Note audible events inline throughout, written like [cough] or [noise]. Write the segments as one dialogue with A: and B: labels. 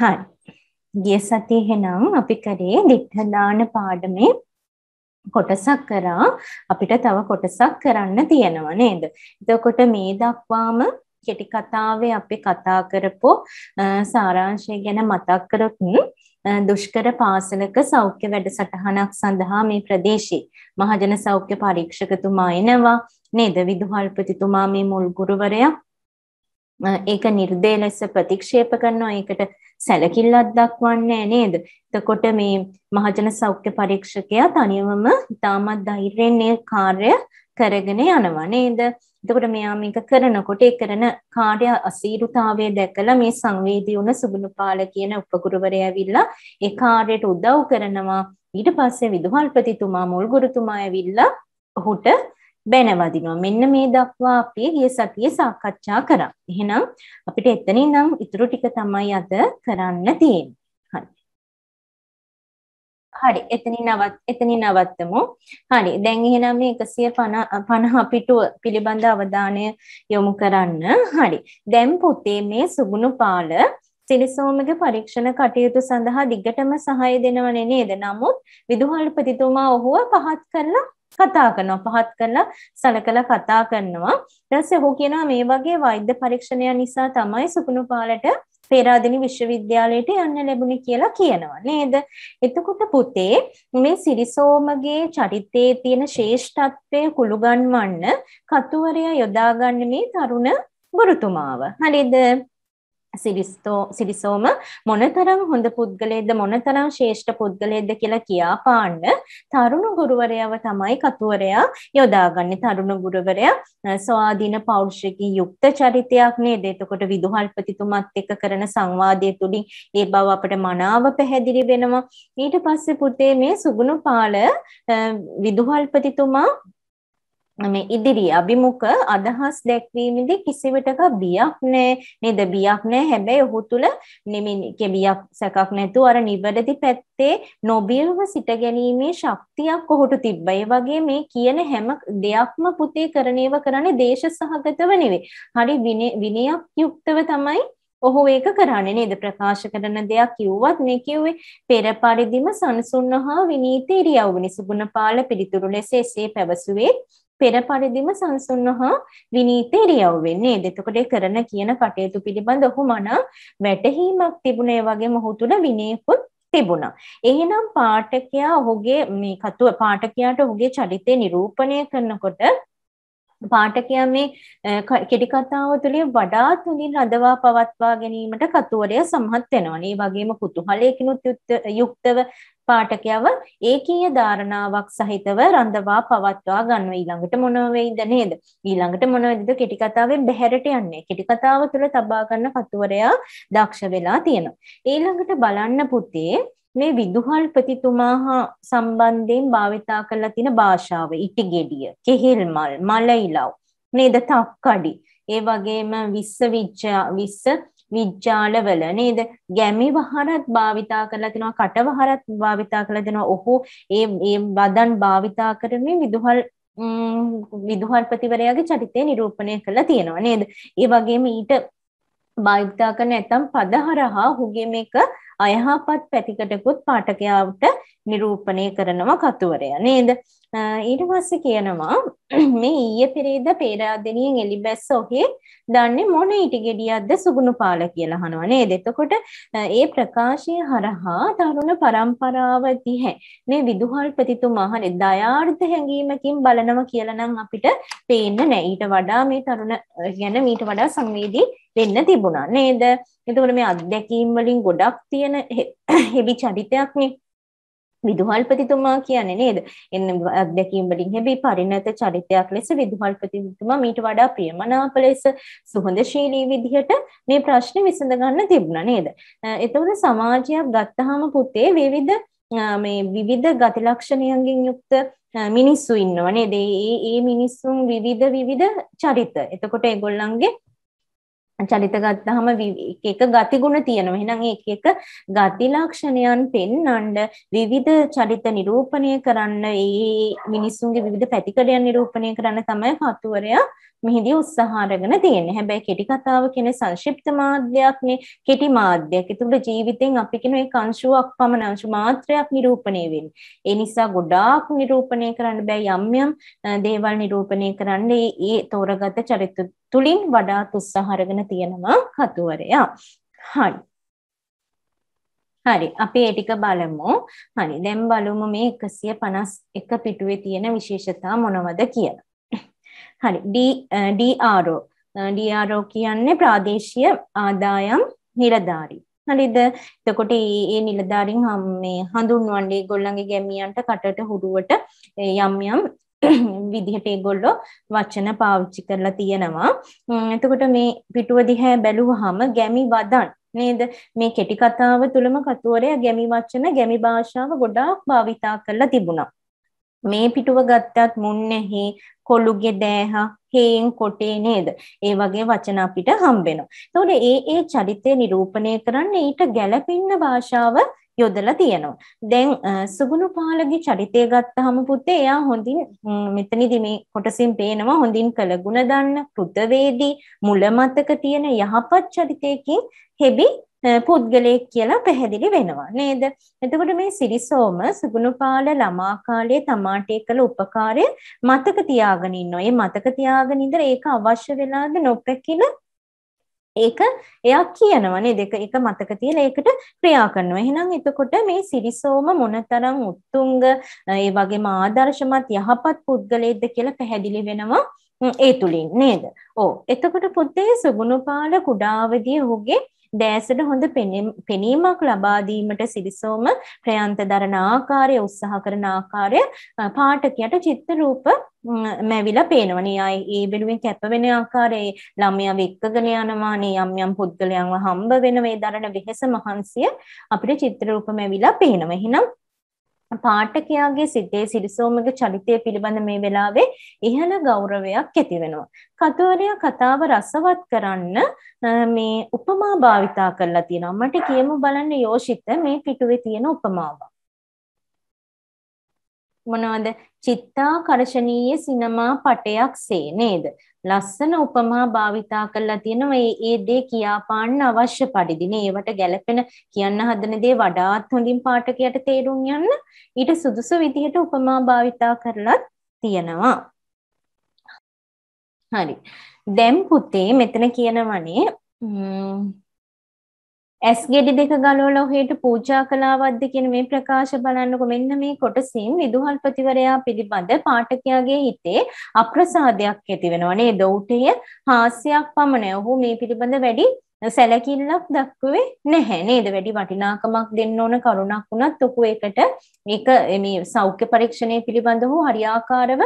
A: හරි. ගිය සතියේ එහෙනම් අපි කරේ දිඨදාන පාඩමේ කොටසක් කරා අපිට තව කොටසක් කරන්න තියෙනවා නේද? එතකොට මේ දක්වාම කෙටි කතාවේ අපි කතා කරපු සාරාංශය ගැන මතක් කරගන්න දුෂ්කර පාසලක සෞඛ්‍ය වැඩසටහනක් සඳහා මේ ප්‍රදේශයේ මහජන සෞඛ්‍ය පරීක්ෂකතුමා එනවා නේද විදුහල්පතිතුමා මේ මුල් ගුරුවරයා ඒක නිර්දය ලෙස ප්‍රතික්ෂේප කරනවා ඒකට සැලකිල්ලක් දක්වන්නේ නේද? එතකොට මේ මහජන සෞඛ්‍ය පරීක්ෂකයා තනියමම ඉතාමත් ධෛර්යයෙන් මේ කාර්ය කරගෙන යනවා නේද? එතකොට මෙයා මේක කරනකොට ඒ කරන කාර්ය අසීරුතාවය දැකලා මේ සංවේදී වුණ සුබුනුපාල කියන උපගුරුවරයා ඇවිල්ලා ඒ කාර්යයට උදව් කරනවා. ඊට පස්සේ විදුහල්පතිතුමා මුල් ගුරුතුමා ඇවිල්ලා ඔහුට බැනවදිනවා. මෙන්න මේ දක්වා අපි ගිය සතියේ සාකච්ඡා කරා. එහෙනම් අපිට එතනින් නම් ඉතුරු ටික තමයි අද කරන්න තියෙන්නේ. හරි එතනින් නවත් එතනින් නවත්තමු. හරි දැන් එහෙනම් මේ 150 පිටුව පිළිබඳ අවධානය යොමු කරන්න. හරි. දැන් පොතේ මේ සුගුණු පාළ සිරිසෝමගේ පරීක්ෂණ කටයුතු සඳහා දිගටම සහාය දෙනවනේ නේද? නමුත් විදුහල්පතිතුමා ඔහුව පහත් කරලා කතා කරනවා පහත් කරලා සලකලා කතා කරනවා ඊට පස්සේ ඔහු කියනවා මේ වගේ වෛද්‍ය පරීක්ෂණයන් නිසා තමයි සුකුණුපාලට පේරාදෙනි විශ්වවිද්‍යාලයට යන්න ලැබුණේ කියලා කියනවා නේද? එතකොට පුතේ මේ සිරිසෝමගේ චරිතයේ තියෙන ශ්‍රේෂ්ඨත්වය කුළුගන්වන්න කතුවරයා යොදාගන්නේ මේ තරුණ ගුරුතුමාව. හරිද? සිරිස්තෝ සිරිසෝම මොනතරම් හොඳ පුද්ගලයෙක්ද මොනතරම් ශ්‍රේෂ්ඨ පුද්ගලයෙක්ද කියලා කියා පාන්න තරුණ ගුරුවරයව තමයි කතුවරයා යොදාගන්නේ තරුණ ගුරුවරයා ස්වාධීන පෞරුෂිකී යුක්ත චරිතයක් නේද එතකොට විදුහල්පතිතුමත් එක්ක කරන සංවාදයේ තුලින් ඒ බව අපට මනාව පැහැදිලි වෙනවා ඊට පස්සේ පුතේ මේ සුගුණපාල විදුහල්පතිතුමා මේ ඉදිරි අභිමුඛ අදහස් දැක්වීමේදී කිසිවිටක බියක් නැහැ නේද බියක් නැහැ හැබැයි ඔහු තුල නිමිනික බියක් සැකක් නැතුව අර නිවැරදි පැත්තේ නොබියව සිට ගැනීමේ ශක්තියක් ඔහුට තිබ්බා ඒ වගේ මේ කියන හැම දෙයක්ම පුතේ කරණේව කරන්නේ දේශසහගතව නෙවෙයි හරි විනයක් යුක්තව තමයි ඔහු ඒක කරන්නේ නේද ප්‍රකාශ කරන දෙයක් කිව්වත් මේ කිව්වේ පෙර පරිදිම සනසුන්හා විනීත ඉරියව්ව නිසුගුණ පාල පිළිතුරු ලෙස එසේ පැවසුවේ පෙර පරිදිම සංසුන්ව හා විනීත ඉරියව්වෙන් නේද? එතකොට ඒ කරන කියන කටයුතු පිළිබඳ ඔහු මන වැටහීමක් තිබුණේ වගේම ඔහු තුල විනයකුත් තිබුණා. එහෙනම් පාඨකයා ඔහුගේ මේ කතුව පාඨකයාට ඔහුගේ චරිතය නිරූපණය කරනකොට පාඨකයා මේ කෙටි කතාව තුළින් වඩාත් හොඳින් රඳවා පවත්වා ගැනීමට කතුවරය සමත් වෙනවා. ඒ වගේම කුතුහලයකිනුත් යුක්තව පාඨකයව ඒකීය ධාරණාවක් සහිතව රඳවා පවත්වා ගන්නවා ඊළඟට මොන වෙයිද නේද ඊළඟට මොන වෙයිද කෙටි කතාවෙන් බැහැරට යන්නේ කෙටි කතාව තුළ තබා ගන්න කතුවරයා දක්ෂ වෙලා තියෙනවා ඊළඟට බලන්න පුතේ මේ විදුහල්පතිතුමා හා සම්බන්ධයෙන් භාවිතා කරලා තියෙන භාෂාව ඉටිගෙඩිය, කෙහෙල් මල්, මලයිලව්, නේද තක්කඩි. ඒ වගේම විශ්ව විද්‍යා විශ්ව විද්‍යාලවල නේද ගැමි වහරත් භාවිතා කරලා තිනවා කට වහරත් භාවිතා කරලා තිනවා ඔහු ඒ ඒ වදන් භාවිතා කරන්නේ විදුහල් විදුහල්පතිවරයාගේ චරිතය නිරූපණය කරලා තියෙනවා නේද ඒ වගේම ඊට භාවිතා කරන ඇතම් පද හරහා හුගේ මේක අයහපත් පැතිකටකුත් පාඨකයාට නිරූපණය කරනවා කතුවරයා නේද? ඊට පස්සේ කියනවා [clears throat] මේ ඊයේ පෙරේද පේරාදෙනියෙන් එලිබැස්ස ඔහේ දන්නේ මොන ඊටි ගෙඩියක්ද සුගුණපාල කියලා අහනවා නේද? එතකොට ඒ ප්‍රකාශය හරහා තරුණ පරම්පරාව දිහැ මේ විදුහල්පතිතුමා හරි දයාර්ථ හැඟීමකින් බලනවා කියලා නම් අපිට පේන්න නෑ. ඊට වඩා මේ තරුණ ගැන මීට වඩා සංවේදී වෙන්න තිබුණා නේද? එතකොට මේ අත්දැකීම් වලින් ගොඩක් තියෙන [clears throat] හෙබි චරිතයක්නේ විදුහල්පතිතුමා කියන්නේ නේද? එන්න අත්දැකීම් වලින් හැබී පරිණත චරිතයක් ලෙස විදුහල්පතිතුමා මීට වඩා ප්‍රියමනාප ලෙස සුහදශීලී විදිහට මේ ප්‍රශ්නේ විසඳ ගන්න තිබුණා නේද? එතකොට සමාජයක් ගත්තාම පුතේ විවිධ මේ විවිධ ගති ලක්ෂණයන්ගෙන් යුක්ත මිනිස්සු ඉන්නවා නේද? ඒ ඒ මිනිස්සුන් විවිධ විවිධ චරිත. එතකොට ඒගොල්ලන්ගේ චරිත ගත්තහම එක එක ගතිගුණ තියෙනවා. එහෙනම් ඒ එක එක ගති ලක්ෂණයන් පෙන්වන්න විවිධ චරිත නිරූපණය කරන්න, ඒ මිනිසුන්ගේ විවිධ පැතිකඩයන් නිරූපණය කරන්න තමයි කතුවරයා මෙහිදී උත්සාහ අරගෙන තියෙන්නේ. හැබැයි කෙටි කතාව කියන්නේ සංක්ෂිප්ත මාධ්‍යයක්නේ. කෙටි මාධ්‍යයක්. ඒතුළ ජීවිතෙන් අපි කියන එක අංශුවක් පමණ අංශු මාත්‍රයක් නිරූපණය වෙන්නේ. ඒ නිසා ගොඩාක් නිරූපණය කරන්න බෑ යම් යම් දේවල් නිරූපණය කරන්න ඒ තෝරගත චරිත තුලින් වඩාත් උත්සාහ අරගෙන තියෙනවා කතුවරයා. හරි. හරි අපි ඒ ටික බලමු. හරි දැන් බලමු මේ 151 පිටුවේ තියෙන විශේෂතා මොනවද කියලා. හරි DRO uh, uh, DRO කියන්නේ ප්‍රාදේශීය ආදායම් නිලධාරී හරිද එතකොට ඒ නිලධාරීන් මේ හඳුන්වන්නේ ගොල්ලන්ගේ ගැමියන්ට කටට හුරුවට යම් යම් [clears throat] විදිහට ඒගොල්ලෝ වචන පාවිච්චි කරලා තියෙනවා. එතකොට මේ පිටුව දිහා බැලුවහම ගැමි වදන් නේද මේ කෙටි කතාව තුලම කතුවරයා ගැමි වචන ගැමි භාෂාව ගොඩාක් භාවිතා කරලා තිබුණා. මේ පිටුව ගත්තත් මුන්නේහි කොළුගේ දෑහ හේන් කොටේ නේද? ඒ වගේ වචන අපිට හම්බෙනවා. එතකොට ඒ ඒ චරිතය නිරූපණය කරන්න ඊට ගැළපෙන්න භාෂාව යොදලා තියෙනවා. දැන් සුගුණපාලගේ චරිතය ගත්තාම පුතේ එයා හොඳින් මෙතනදි මේ කොටසින් පේනවා හොඳින් කළ ගුණ දන්න, කෘතවේදී, මුල මතක තියෙන යහපත් චරිතයකින් හෙබි පුද්ගලයෙක් කියලා පැහැදිලි වෙනවා නේද? එතකොට මේ සිරිසෝම සුගුණපාල ළමා කාලයේ තමාට කළ උපකාරය මතක තියාගෙන ඉන්නවා. ඒ මතක තියාගෙන ඉඳලා ඒක අවශ්‍ය වෙලාද නොපැකින ඒක එයා කියනවා නේද? ඒක එක මතක තියලා ඒකට ක්‍රියා කරනවා. එහෙනම් එතකොට මේ සිරිසෝම මොනතරම් උත්තුංග ඒ වගේම ආදර්ශමත් යහපත් පුද්ගලයෙක්ද කියලා පැහැදිලි වෙනවා ඒ තුලින් නේද? ඔව්. එතකොට පුතේ සුගුණපාල කුඩාවදී ඔහුගේ දැසට හොඳ පෙනීමක් ලබා දීමට සිරිසෝම ප්‍රයන්ත දරන ආකාරය උත්සාහ කරන ආකාරය පාඨකයට චිත්ත රූප මැවිලා පේනවා නේ අය ඒ බැලුවෙන් කැප වෙන ආකාරයේ ළමයා වෙක්කගෙන යනවා නේ යම් යම් පුද්ගලයන්ව හම්බ වෙන මේ දරන වෙහස මහන්සිය අපිට චිත්‍ර රූප මැවිලා පේනවා එහෙනම් පාඨකයාගේ සිතේ සිරිසෝමක චරිතය පිළිබඳ මේ වෙලාවේ ඉහළ ගෞරවයක් ඇති වෙනවා. කතුවරයා කතාව රසවත් කරන්න මේ උපමා භාවිතා කරලා තියෙනවා. මට කියමු බලන්න යෝෂිත මේ පිටුවේ තියෙන උපමාව. මොනවද? චිත්තාකර්ෂණීය සිනමා පටයක් සේ නේද? ලස්සන උපමා භාවිතා කරලා තියෙනවා මේ ඒ දේ කියාපාන්න අවශ්‍ය පරිදිනේ ඒවට ගැළපෙන කියන්න හදන දේ වඩාත් හොඳින් පාඨකයට තේරුම් යන්න ඊට සුදුසු විදිහට උපමා
B: භාවිතා කරලා තියෙනවා හරි දැන් පුතේ මෙතන කියනවනේ ඇස් ගෙඩි දෙක
A: ගලවලා ඔහේට පූජා කළාවද්ද කියන මේ ප්‍රකාශ බලන්නකො මෙන්න මේ කොටසින් විදුහල්පතිවරයා පිළිබඳ පාඨකයාගේ හිතේ අප්‍රසාදයක් ඇති වෙනවා නේද උටය හාස්‍යයක් පමණයි ඔහු මේ පිළිබඳ වැඩි සැලකිල්ලක් දක්වුවේ නැහැ නේද වැඩි වටිනාකමක් දෙන්න ඕන කරුණක් වුණත් ඔහු ඒකට මේක මේ සෞඛ්‍ය පරීක්ෂණය පිළිබඳව හරියාකාරව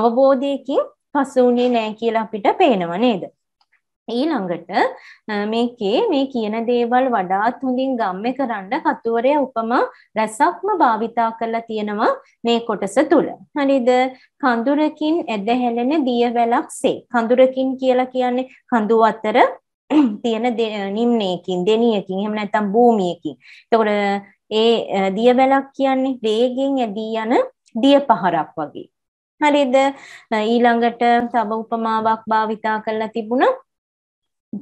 A: අවබෝධයකින් පසු වුණේ නැහැ කියලා අපිට පේනවා නේද ඊළඟට මේකේ මේ කියන දේවල් වඩාත් හොඳින් ගම්මෙ කරන්න කතුවරය උපමා රසක්ම භාවිතා කරලා තියෙනවා මේ කොටස තුල. හරිද? කඳුරකින් ඇදහැලෙන දියවැලක්සේ. කඳුරකින් කියලා කියන්නේ කඳු අතර තියෙන නිම්නයකින්, දෙනියකින්, එහෙම නැත්නම් භූමියකින්. එතකොට ඒ දියවැලක් කියන්නේ වේගෙන් ඇදී යන දිය පහරක් වගේ. හරිද? ඊළඟට තව උපමාවක් භාවිතා කරලා තිබුණා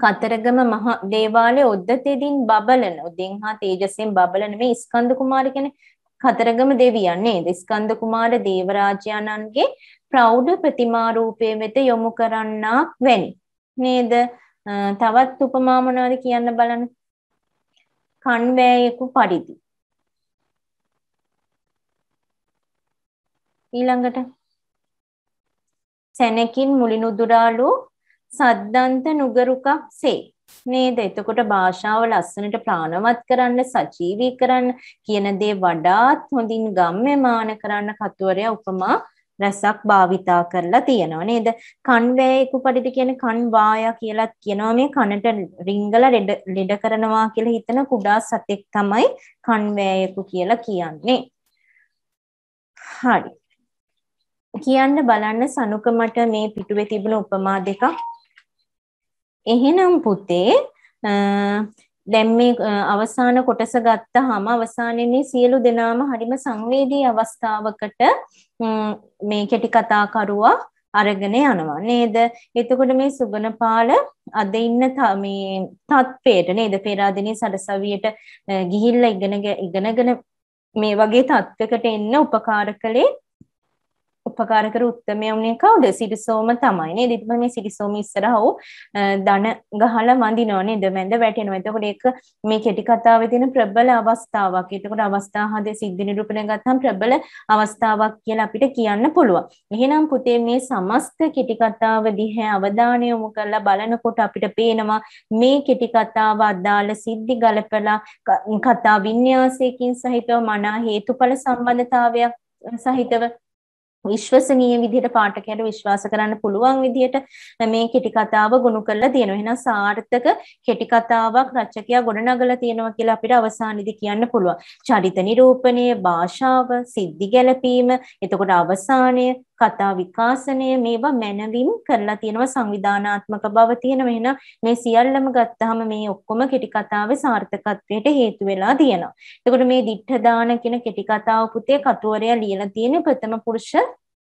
A: කතරගම මහා දේවාලයේ ඔද්දතෙදින් බබලන උදෙන් හා තේජසෙන් බබලන මේ ස්කන්ධ කුමාර කියන්නේ කතරගම දෙවියන් නේද ස්කන්ධ කුමාර දේවරාජයන්න්ගේ ප්‍රෞඩ ප්‍රතිමා රූපයේ වෙත යොමු කරන්නක් වැනි නේද තවත් උපමා මොනවද කියන්න බලන්න කන්වැයෙකු පරිදි ඊළඟට සැනකින් මුලිනුදුරාලු සද්දන්ත නුගරුකක් සේ නේද එතකොට භාෂාව ලස්සනට ප්‍රාණවත් කරන්න සජීවී කරන්න කියන දේ වඩාත් හොඳින් ගම්ම්‍යමාන කරන්න කතුවරයා උපමා රසක් භාවිතා කරලා තියෙනවා නේද කන්වැයක පරිද කියන කන්වායා කියලත් කියනවා මේ කනට රිංගල ලෙඩ කරනවා කියලා හිතන කුඩා සතෙක් තමයි කන්වැයක කියලා කියන්නේ හරි කියන්න බලන්න සනුක මට මේ පිටුවේ තිබුණ උපමා දෙකක් එහෙනම් පුතේ දැන් මේ අවසාන කොටස ගත්තාම අවසානයේ සියලු දෙනාම හරිම සංවේදී අවස්ථාවකට මේ කෙටි කතා කරුවා අරගෙන යනවා නේද? එතකොට මේ සුගනපාල අද ඉන්න මේ තත්පේට නේද? පෙරාදෙනේ සරසවියට ගිහිල්ලා ඉගෙනගෙන ඉගෙනගෙන මේ වගේ තත්වයකට එන්න උපකාර කළේ උපකාරකර උත්තමය වුණේ කවුද? සිරිසෝම තමයි නේද? ඉතින් මේ සිරිසෝම ඉස්සරහ ඔව් ධන ගහලා වඳිනවා නේද? මැද වැටෙනවා. එතකොට ඒක මේ කෙටි කතාවේ තියෙන ප්‍රබල අවස්ථාවක්. එතකොට අවස්ථා හදේ සිද්ධි නිරූපණය ගත්තාම ප්‍රබල අවස්ථාවක් කියලා අපිට කියන්න පුළුවන්. එහෙනම් පුතේ මේ සමස්ත කෙටි කතාව දිහා අවධානය යොමු කරලා බලනකොට අපිට පේනවා මේ කෙටි කතාව අදාළ සිද්ධි ගලපලා කතා වින්‍යාසයකින් සහිතව මනා හේතුඵල සම්බන්ධතාවයක් සහිතව විශ්වසනීය විදිහට පාඨකයාට විශ්වාස කරන්න පුළුවන් විදිහට මේ කෙටි කතාව ගොනු කරලා තියෙනවා. එහෙනම් සාර්ථක කෙටි කතාවක් රචකයා ගොඩනගලා තියෙනවා කියලා අපිට අවසානයේදී කියන්න පුළුවන්. චරිත නිරූපණය, භාෂාව, සිද්ධි ගැළපීම, එතකොට අවසානය, කතා විකාශනය මේවා මැනවින් කරලා තියෙනවා සංවිධානාත්මක බව තියෙනවා. එහෙනම් මේ සියල්ලම ගත්තාම මේ ඔක්කොම කෙටි කතාවේ සාර්ථකත්වයට හේතු වෙලා තියෙනවා. එතකොට මේ දිඨ දාන කියන කෙටි කතාව පුතේ කතුවරයා ලියලා තියෙන ප්‍රථම පුරුෂ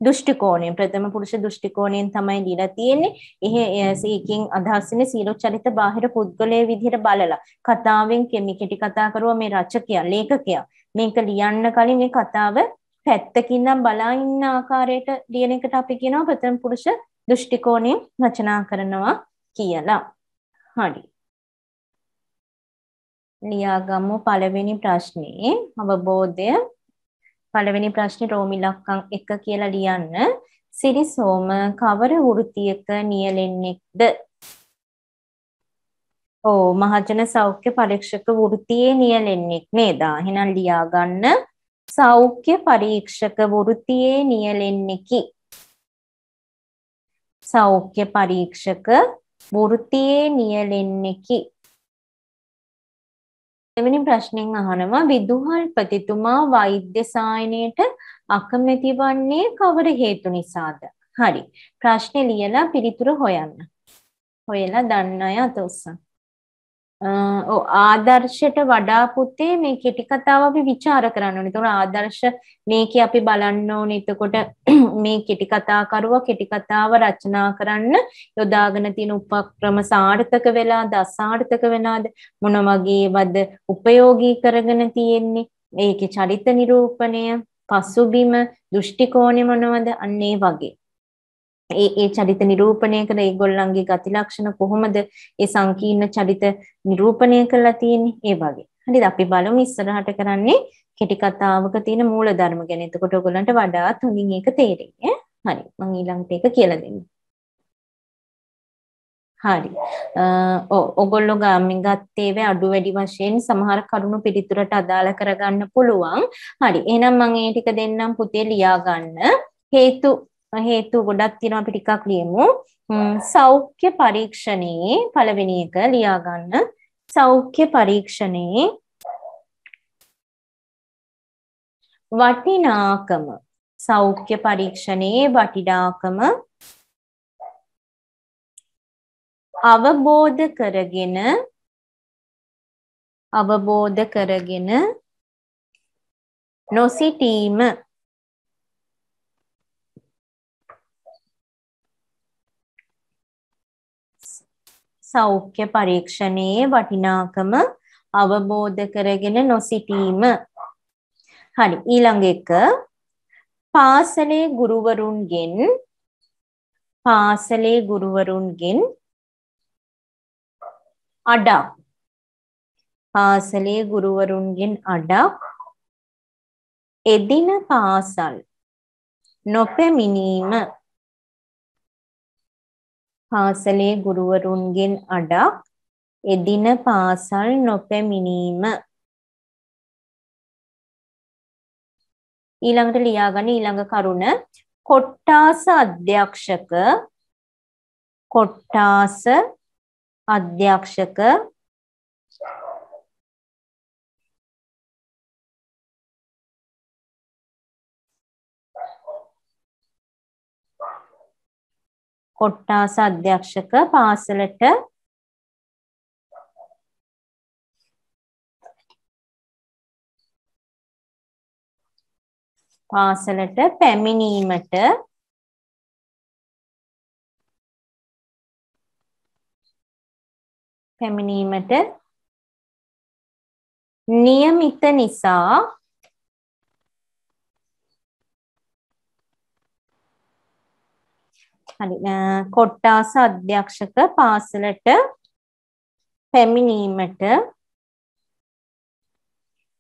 A: දෘෂ්ටි කෝණයෙන් ප්‍රථම පුරුෂ දෘෂ්ටි කෝණයෙන් තමයි දීලා තියෙන්නේ. එහෙ ඒකෙන් අදහස් වෙන්නේ සීලො චරිත බාහිර පුද්ගලයේ විදිහට බලලා කතාවෙන් කෙමි කෙටි කතා කරුවා මේ රචකයා ලේඛකයා මේක ලියන්න කලින් මේ කතාව පැත්තකින් නම් බලා ඉන්න ආකාරයට ලියන එකට අපි කියනවා ප්‍රථම පුරුෂ දෘෂ්ටි කෝණයෙන්
B: රචනා කරනවා කියලා. හරි.
A: ලියාගමු පළවෙනි ප්‍රශ්නේ අවබෝධය පළවෙනි ප්‍රශ්නේ රෝමි ලක්කම් 1 කියලා ලියන්න. සිරිසෝම කවර වෘත්තියක නියැලෙන්නේක්ද? ඕ මහජන සෞඛ්‍ය පරීක්ෂක වෘත්තියේ නියැලෙන්නේක් නේද? එහෙනම් ලියා ගන්න. සෞඛ්‍ය පරීක්ෂක වෘත්තියේ
B: නියැලෙන්නෙකි. සෞඛ්‍ය පරීක්ෂක වෘත්තියේ නියැලෙන්නෙකි. දෙවෙනි
A: ප්‍රශ්නෙන් අහනවා විදුහල් ප්‍රතිතුමා වෛද්‍ය සායනයට අකමැති වන්නේ කවර හේතු නිසාද? හරි. ප්‍රශ්නේ ලියලා පිළිතුර හොයන්න. හොයලා දන්න අය අත උස්සන්න. ආදර්ශයට වඩා පුතේ මේ කෙටි කතාව අපි વિચાર කරන්න ඕනේ. ඒතකොට ආදර්ශ මේකේ අපි බලන්න ඕනේ. එතකොට [clears throat] මේ කෙටි කතාකරුවා කෙටි කතාව රචනා කරන්න යොදාගෙන තියෙන උපක්‍රම සාර්ථක වෙලා දසාර්ථක වෙනාද මොන වගේවද ප්‍රයෝගී කරගෙන තියෙන්නේ? ඒකේ චරිත නිරූපණය, පසුබිම, දෘෂ්ටි කෝණය මොනවද? අන්න ඒ වගේ. ඒ ඒ චරිත නිරූපණය කර ඒගොල්ලන්ගේ ගති ලක්ෂණ කොහොමද ඒ සංකීර්ණ චරිත නිරූපණය කරලා තියෙන්නේ ඒ වගේ. හරිද? අපි බලමු ඉස්සරහට කරන්නේ කෙටි කතාවක තියෙන මූල ධර්ම ගැන. එතකොට ඔයගොල්ලන්ට වඩාත් හොඳින් ඒක තේරෙයි. හරි. මම ඊළඟට ඒක කියලා දෙන්නම්. හරි. ඔගොල්ලෝ ගාමින් ගත්තේ වේ අඩු වැඩි වශයෙන් සමහර කරුණු පිළිතුරට අදාළ කරගන්න පුළුවන්. හරි. එහෙනම් මම ඒ ටික දෙන්නම් පුතේ ලියා ගන්න. හේතු හේතු ගොඩක් තියෙනවා අපි ටිකක් ලියමු. සෞඛ්‍ය පරීක්ෂණයේ පළවෙනි එක ලියා ගන්න. සෞඛ්‍ය පරීක්ෂණයේ
B: වටිනාකම සෞඛ්‍ය පරීක්ෂණයේ වටිනාකම අවබෝධ කරගෙන අවබෝධ කරගෙන නොසිටීම සෞඛ්‍ය පරීක්ෂණයේ වටිනාකම අවබෝධ කරගෙන
A: නොසිටීම. හරි ඊළඟ එක පාසලේ
B: ගුරුවරුන්ගෙන් පාසලේ ගුරුවරුන්ගෙන් අඩක් පාසලේ ගුරුවරුන්ගෙන් අඩක් එදින පාසල් නොපැමිණීම පාසලේ ගුරුවරුන්ගෙන් අඩක් එදින පාසල් නොපැමිණීම ඊළඟට ලියාගන්න ඊළඟ කරුණ කොට්ටාස අධ්‍යක්ෂක කොට්ටාස අධ්‍යක්ෂක කොට්ටාස අධ්‍යක්ෂක පාසලට පාසලට පැමිණීමට පැමිණීමට નિયમિત නිසා
A: කොට්ටාස අධ්‍යක්ෂක
B: පාසලට පැමිණීමට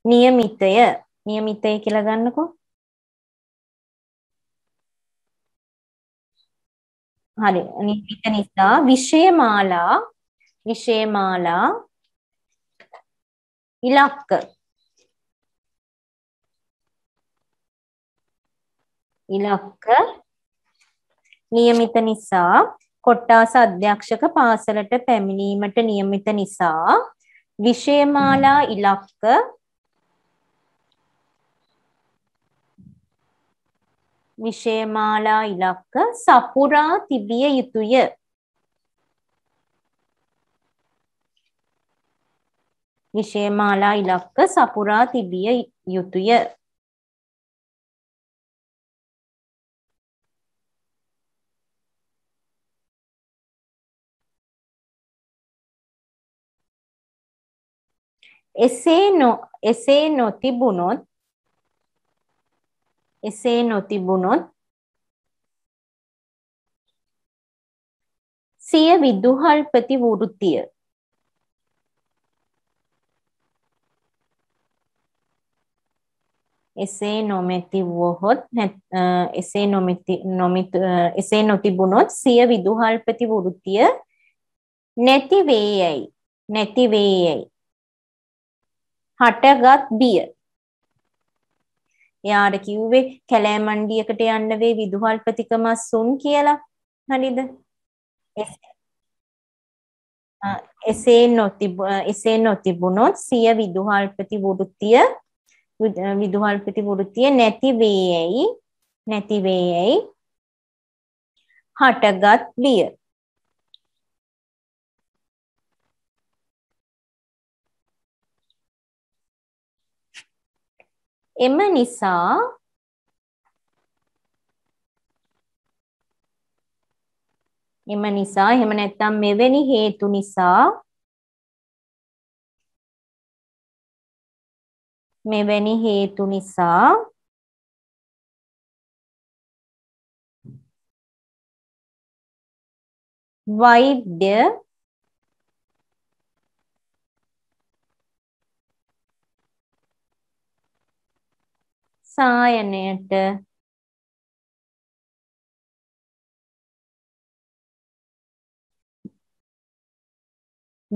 B: නියමිතය නියමිතය කියලා ගන්නකෝ හරි නියමිත නිසා විෂයමාලා විෂයමාලා ඉලක්ක ඉලක්ක නියමිත නිසා කොට්ටාස අධ්‍යක්ෂක
A: පාසලට පැමිණීමට නියමිත නිසා විෂයමාලා ඉලක්ක විෂයමාලා ඉලක්ක සපුරා තිබිය යුතුය.
B: විෂයමාලා ඉලක්ක සපුරා තිබිය යුතුය. එසේ නො එසේ නොතිබුණොත් එසේ නොතිබුණොත් සිය විදුහල්පති වෘත්තිය
A: එසේ නොමැති වොහොත් එසේ නොමැති නොමිත එසේ නොතිබුණොත් සිය විදුහල්පති වෘත්තිය නැති වේ යයි නැති වේ යයි හටගත් බිය. එයාට කිව්වේ කැලෑමණ්ඩියකට යන්න වේ විදුහල්පතික මස්සුන් කියලා. හරිද? එසේ නොතිබ එසේ නොතිබුණොත් සිය විදුහල්පති වෘත්තිය විදුහල්පති වෘත්තිය නැති වේයයි නැති
B: වේයයි හටගත් බිය. එම නිසා එම නිසා එහෙම නැත්නම් මෙවැනි හේතු නිසා මෙවැනි හේතු නිසා වෛද්‍ය සායනයට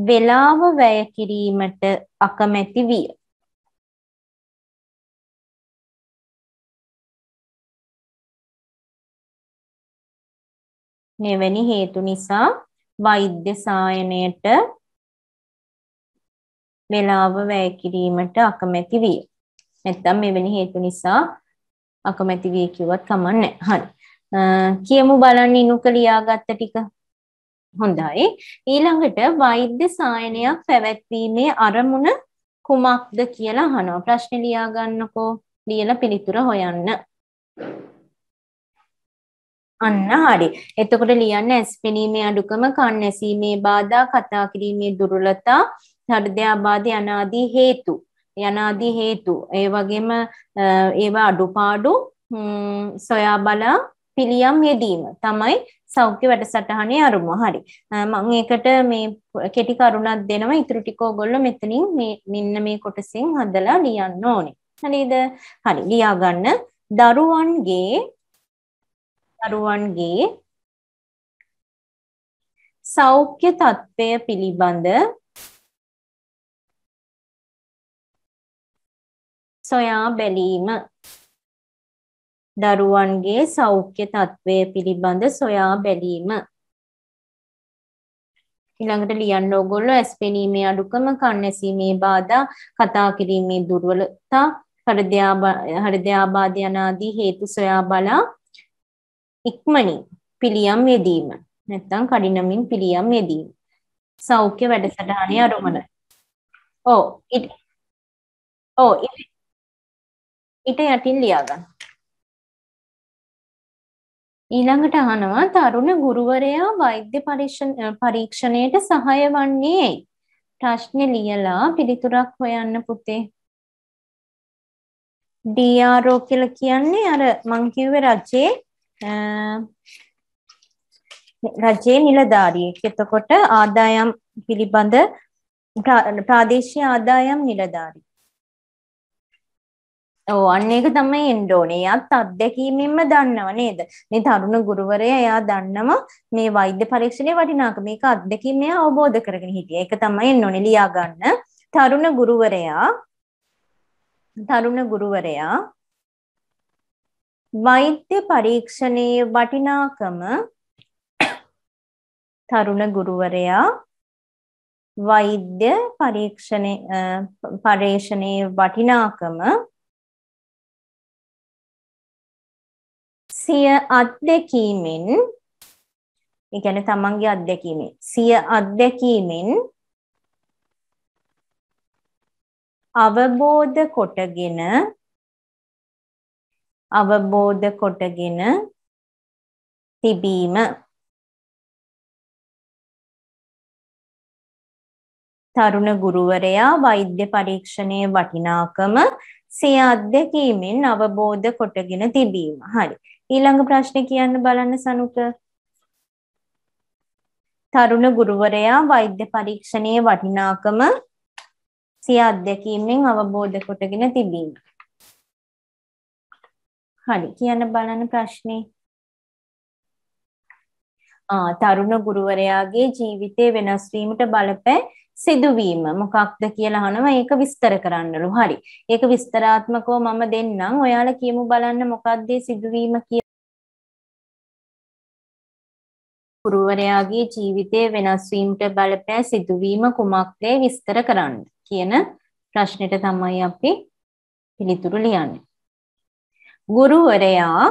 B: වේලාව වැය කිරීමට අකමැති විය. මෙවැනි හේතු නිසා වෛද්‍ය සායනයට වේලාව වැය කිරීමට
A: අකමැති විය. නැත්තම් මෙවැනි හේතු නිසා අකමැති වී කිව්වත් කමන්නේ. හරි. කියමු බලන්න ඉනුක ලියාගත්ත ටික. හොඳයි. ඊළඟට වෛද්‍ය සායනයක් පැවැත්වීමේ අරමුණ කුමක්ද කියලා අහනවා. ප්‍රශ්නේ ලියා ගන්නකෝ. ලියලා පිළිතුර හොයන්න. අන්න හරි. එතකොට ලියන්න ඇස් පෙනීමේ අඩුකම, කන් ඇසීමේ බාධා, කතා කිරීමේ දුර්වලතා, හෘදයාබාධ යනාදී හේතු යනාදී හේතු ඒ වගේම ඒවා අඩුපාඩු සොයා බලා පිළියම් යෙදීම තමයි සෞඛ්‍ය වැඩසටහනේ අරුම. හරි. මම ඒකට මේ කෙටි කරුණක් දෙනවා. ඊටු ටික ඕගොල්ලෝ මෙතනින් මේ මෙන්න මේ කොටසින්
B: හදලා ලියන්න ඕනේ. හරිද? හරි. ලියා ගන්න. දරුවන්ගේ දරුවන්ගේ සෞඛ්‍ය තත්ත්වය පිළිබඳ සොයා බැලීම දරුවන්ගේ සෞඛ්‍ය තත්ත්වය පිළිබඳ සොයා බැලීම
A: ඊළඟට ලියන්න ඕගොල්ලෝ ඇස්පෙනීමේ අඩුකම කන් ඇසීමේ බාධා කතා කිරීමේ දුර්වලතා හෘදයාබාධ යනාදී හේතු සොයා බලා ඉක්මනින් පිළියම් යෙදීම නැත්නම් කඩිනමින් පිළියම් යෙදීම
B: සෞඛ්‍ය වැඩසටහනේ අරමුණ ඕ ඕ ඊට යටින් ලියාගන්න. ඊළඟට අහනවා තරුණ ගුරුවරයා වෛද්‍ය පරීක්ෂණයට
A: සහාය වන්නේ ප්‍රශ්නේ ලියලා පිළිතුරක් හොයන්න පුතේ. DRO කියලා කියන්නේ අර මං කිව්වේ රජයේ රජයේ නිලධාරියෙක්. එතකොට ආදායම් පිළිබඳ ප්‍රාදේශීය ආදායම් නිලධාරියෙක්. ඕන්න ඒක තමයි ඉන්ඩෝනයාත් අත්දැකීමෙන්ම දන්නව නේද මේ තරුණ ගුරුවරය එයා දන්නම මේ වෛද්‍ය පරීක්ෂණය වටිනාක මේක අත්දැකීමය අවබෝධ කරගෙන හිටිය එක තමයි නොනලියා ගන්න තරුණ ගුරුවරයා තරුණ ගුරුවරයා වෛද්‍ය පරීක්ෂණයේ වටිනාකම [coughs] තරුණ ගුරුවරයා
B: වෛද්‍ය පරීක්ෂණයේ පරේෂණයේ වටිනාකම සිය අත්දැකීමෙන් ඒ කියන්නේ තමන්ගේ අත්දැකීමෙන් සිය අත්දැකීමෙන් අවබෝධ කොටගෙන අවබෝධ කොටගෙන තිබීම තරුණ ගුරුවරයා වෛද්‍ය පරීක්ෂණයේ
A: වටිනාකම සිය අත්දැකීමෙන් අවබෝධ කොටගෙන තිබීම. හරි. ඊළඟ ප්‍රශ්නේ කියන්න බලන්න සනුක. තරුණ ගුරුවරයා වෛද්‍ය පරීක්ෂණයේ වටිනාකම සිය අත්දැකීමෙන් අවබෝධ
B: කොටගෙන තිබීම. හරි කියන්න බලන්න ප්‍රශ්නේ. තරුණ ගුරුවරයාගේ ජීවිතය
A: වෙනස් වීමට බලපෑ සිදුවීම මොකක්ද කියලා අහනවා ඒක විස්තර කරන්නලු.
B: හරි. ඒක විස්තරාත්මකව මම දෙන්නම්. ඔයාලා කියමු බලන්න මොකක්ද සිදුවීම කියලා. ගුරුවරයාගේ ජීවිතයේ වෙනස් වීමට බලපෑ සිදුවීම කුමක්ද විස්තර කරන්න කියන ප්‍රශ්නෙට තමයි
A: අපි පිළිතුරු ලියන්නේ. ගුරුවරයා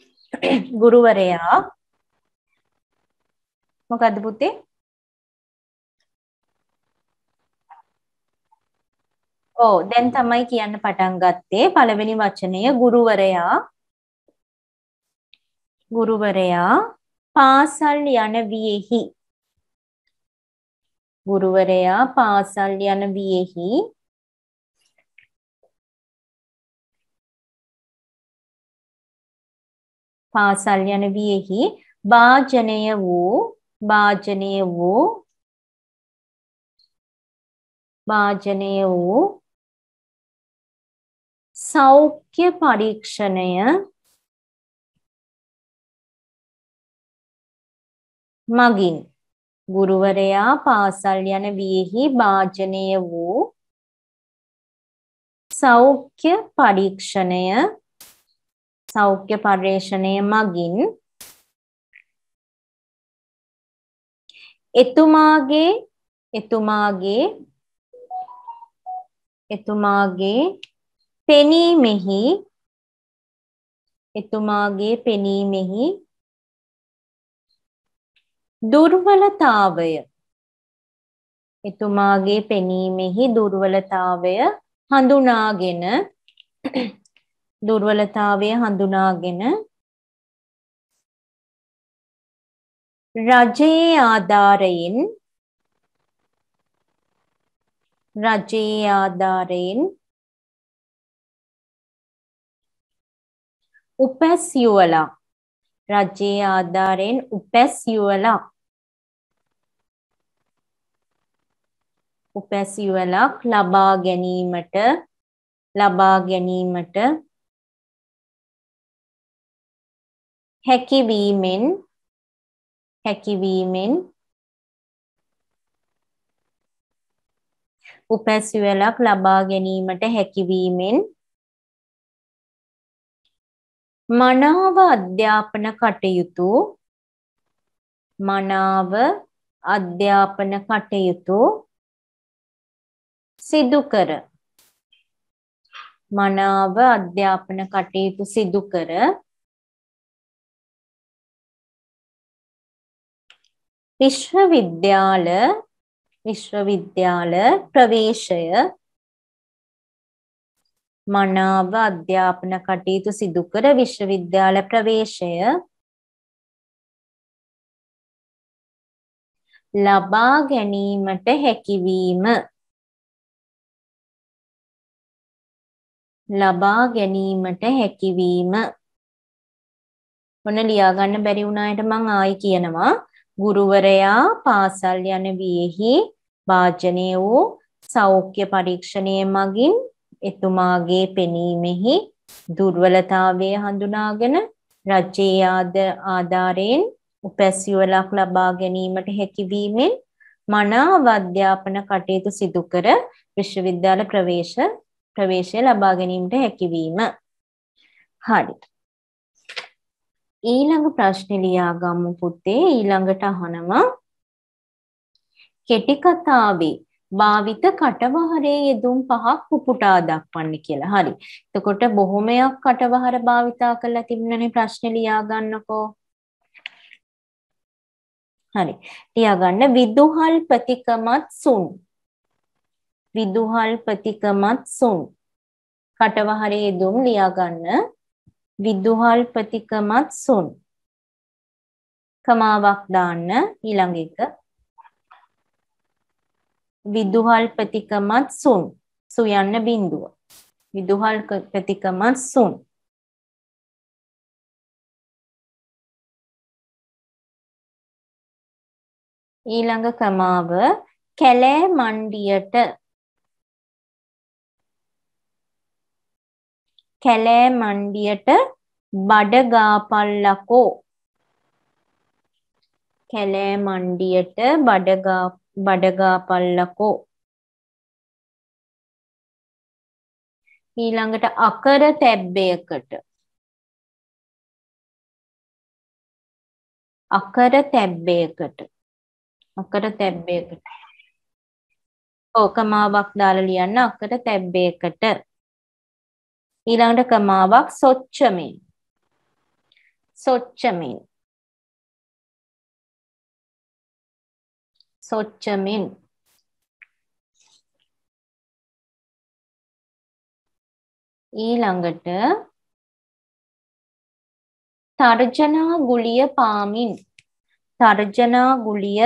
B: [clears throat] ගුරුවරයා මොකද්ද පුතේ? ඔව් දැන් තමයි කියන්න පටන් ගත්තේ පළවෙනි වචනය ගුරුවරයා ගුරුවරයා පාසල් යන වියෙහි ගුරුවරයා පාසල් යන වියෙහි පාසල් යන වියෙහි වාජනය වූ වාජනය වූ වාජනය වූ සෞඛ්‍ය පරීක්ෂණය මගින් ගුරුවරයා පාසල් යන වියෙහි භාජනය වූ සෞඛ්‍ය පරීක්ෂණය සෞඛ්‍ය පර්යේෂණය මගින් එතුමාගේ එතුමාගේ
A: එතුමාගේ
B: පෙනීමෙහි එතුමාගේ පෙනීමෙහි දුර්වලතාවය එතුමාගේ පෙනීමෙහි දුර්වලතාවය හඳුනාගෙන [clears throat] දුර්වලතාවය හඳුනාගෙන රජයේ ආධාරයෙන් රජයේ ආධාරයෙන් උපැසියුවලා රජයේ ආධාරයෙන් උපැසියුවලා උපැසියුවලක් ලබා ගැනීමට ලබා ගැනීමට හැකිවීමෙන් හැකිවීමෙන් උපැසියුවලක් ලබා ගැනීමට හැකිවීමෙන් මනාව අධ්‍යාපන කටයුතු මනාව අධ්‍යාපන කටයුතු සිදු කර මනාව අධ්‍යාපන කටයුතු සිදු කර විශ්වවිද්‍යාල විශ්වවිද්‍යාල ප්‍රවේශය මනාව අධ්‍යාපන කටයුතු සිදු කර විශ්වවිද්‍යාල ප්‍රවේශය ලබා ගැනීමට හැකිවීම ලබා ගැනීමට හැකිවීම
A: ඔන්න ලියා ගන්න බැරි වුණායට මං ආයි කියනවා ගුරුවරයා පාසල් යන වියෙහි වාජනීය වූ සෞඛ්‍ය පරීක්ෂණය මගින් එතුමාගේ පෙනීමෙහි දුර්වලතාවය හඳුනාගෙන රජයේ ආධාරයෙන් උපැසියවලක් ලබා ගැනීමට හැකිවීමෙන් මනාව අධ්‍යාපන කටයුතු සිදු කර විශ්වවිද්‍යාල ප්‍රවේශ ප්‍රවේශය ලබා ගැනීමට හැකිවීම. හරි. ඊළඟ ප්‍රශ්නේ ලියාගමු පුතේ ඊළඟට අහනවා කෙටි කතාවේ භාවිත කටවහරේ යෙදුම් පහක් පුපුටා දක්වන්න කියලා. හරි. එතකොට බොහොමයක් කටවහර භාවිතා කරලා තිබුණනේ ප්‍රශ්නේ ලියා ගන්නකෝ. හරි. ලියා ගන්න විදුහල් ප්‍රතිකමත් සුන්. විදුහල් ප්‍රතිකමත් සුන්. කටවහරේ යෙදුම් ලියා ගන්න. විදුහල් ප්‍රතිකමත් සුන්. කමාවක් දාන්න ඊළඟ එක
B: විදුහල්පතිකමත් සුන් සුයන්න බිඳුව විදුහල්පතිකමත් සුන් ඊළඟ කමාව කැලෑ මණ්ඩියට
A: කැලෑ මණ්ඩියට බඩගාපල්ලකෝ
B: කැලෑ මණ්ඩියට බඩගා බඩගාපල්ලකෝ ඊළඟට අකර තැබ්බයකට අකර තැබ්බයකට අකර තැබ්බයකට ඕකමාවක් දාලා ලියන්න අකර තැබ්බයකට ඊළඟට කමාවක් සොච්චමින් සොච්චමින් சொச்சமின் ඊළඟට තර්ජනා ගුලිය පාමින් තර්ජනා ගුලිය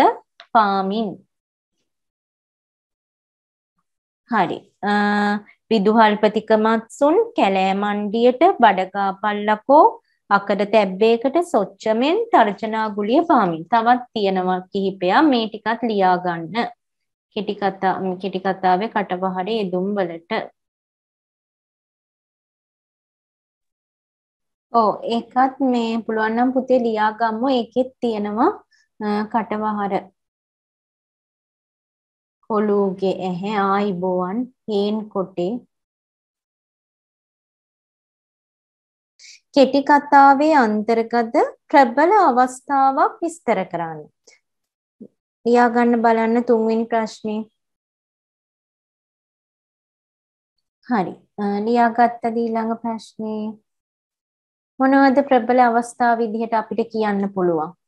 B: පාමින් හරි
A: විදුහල්පතික මත්සුන් කැලෑ මණ්ඩියට බඩගා පල්ලකෝ අකර තැබ්බේකට සොච්චමෙන් තර්ජනා ගුලිය පාමින් තවත් තියෙනවා කිහිපයක් මේ ටිකත්
B: ලියා ගන්න. කෙටි කතා කෙටි කතාවේ කටපහරේ යෙදුම් වලට ඔව් ඒකත් මේ පුළුවන් නම් පුතේ ලියා ගමු ඒකෙත් තියෙනවා කටවහර කොළුගේ ඇහැ ආයිබෝවන් හේන් කොටේ කෙටි කතාවේ අන්තර්ගත ප්‍රබල අවස්ථාවක් විස්තර කරන්න. ලියා ගන්න බලන්න තුන්වෙනි ප්‍රශ්නේ. හරි. ලියාගත්ත ඊළඟ ප්‍රශ්නේ මොනවද ප්‍රබල අවස්ථා විදිහට අපිට කියන්න පුළුවන්?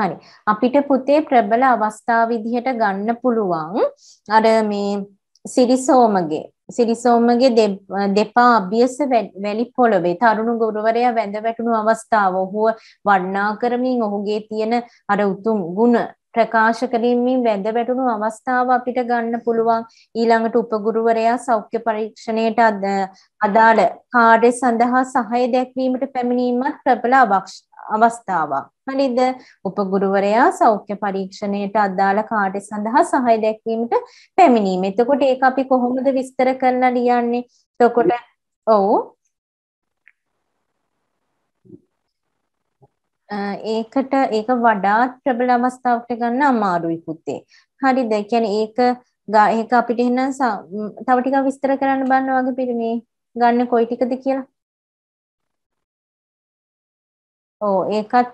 B: හරි. අපිට පුතේ ප්‍රබල අවස්ථා විදිහට ගන්න පුළුවන් අර මේ
A: සිරිසෝමගේ සිරිසෝමගේ දෙපා අභියස වැලි පොළවේ තරුණ ගුරුවරයා වැඳ වැටුණු අවස්ථාව ඔහුව වර්ණා කරමින් ඔහුගේ තියෙන අර උතුම් ගුණ ප්‍රකාශ කිරීමේ වැද වැටුණු අවස්ථාව අපිට ගන්න පුළුවන් ඊළඟට උපගුරුවරයා සෞඛ්‍ය පරීක්ෂණයට අදාළ කාර්ය සඳහා සහාය දැක්වීමට පැමිණීමත් ප්‍රබල අවස්ථාවක්. හරිද? උපගුරුවරයා සෞඛ්‍ය පරීක්ෂණයට අදාළ කාර්ය සඳහා සහාය දැක්වීමට පැමිණීම. එතකොට ඒක අපි කොහොමද විස්තර කරලා ලියන්නේ? එතකොට ඔව් ඒකට ඒක වඩාත් ප්‍රබල අවස්ථාවකට ගන්න අමාරුයි පුතේ. හරිද? කියන්නේ ඒක ඒක අපිට එහෙනම් තව ටිකක් විස්තර කරන්න බලන්න වගේ පිරිමේ ගන්න කොයි ටිකද කියලා. ඔව් ඒකත්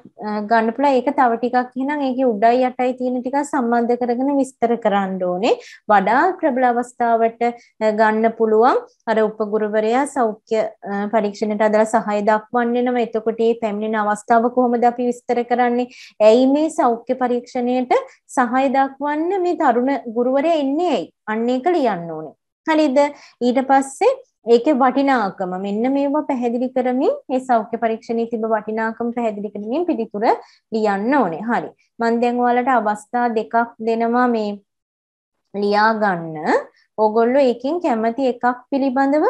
A: ගන්න පුළුවන් ඒක තව ටිකක් එහෙනම් ඒකේ උඩයි යටයි තියෙන ටික සම්බන්ධ කරගෙන විස්තර කරන්න ඕනේ වඩා ප්‍රබල අවස්ථාවට ගන්න පුළුවන් අර උපගුරුවරයා සෞඛ්‍ය පරීක්ෂණයට අදාළ සහාය දක්වන්නේ නම් එතකොට මේ පැමිණෙන අවස්ථාව කොහොමද අපි විස්තර කරන්නේ ඇයි මේ සෞඛ්‍ය පරීක්ෂණයට සහාය දක්වන්න මේ තරුණ ගුරුවරයා ඉන්නේ ඇයි අන්න ඒක ලියන්න ඕනේ හරිද ඊට පස්සේ ඒකේ වටිනාකම මෙන්න මේවා පැහැදිලි කරමින් මේ සෞඛ්‍ය පරීක්ෂණයේ තිබ වටිනාකම පැහැදිලි කරමින් පිළිතුර ලියන්න ඕනේ. හරි. මම දැන් ඔයාලට අවස්ථා දෙකක් දෙනවා මේ ලියා ගන්න. ඕගොල්ලෝ එකකින් කැමති එකක් පිළිබඳව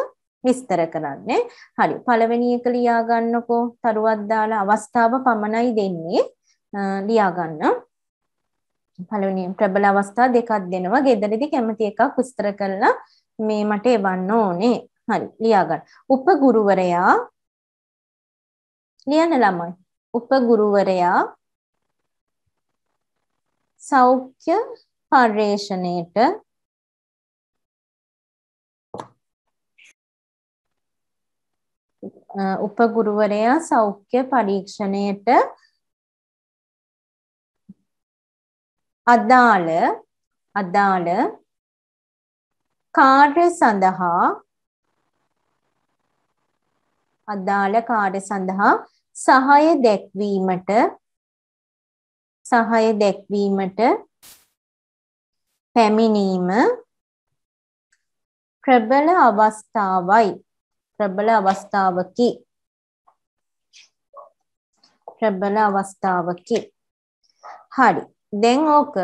A: විස්තර කරන්නේ. හරි. පළවෙනි එක ලියා ගන්නකෝ. තරුවක් දාලා අවස්ථාව පමණයි දෙන්නේ. ලියා ගන්න. පළවෙනි ප්‍රබල අවස්ථා දෙකක් දෙනවා. ගෙදරදී කැමති එකක් විස්තර කරලා මේ මට එවන්න ඕනේ හරි ලියා ගන්න. උපගුරුවරයා
B: ලියන්න ළමයි. උපගුරුවරයා සෞඛ්‍ය පර්යේෂණයට උපගුරුවරයා සෞඛ්‍ය පරීක්ෂණයට අදාළ අදාළ කාර්ය සඳහා
A: අදාළ කාර්ය සඳහා සහාය දැක්වීමට සහාය දැක්වීමට පැමිණීම
B: ප්‍රබල අවස්ථාවයි ප්‍රබල අවස්ථාවකි ප්‍රබල අවස්ථාවකි
A: හරි දැන් ඕක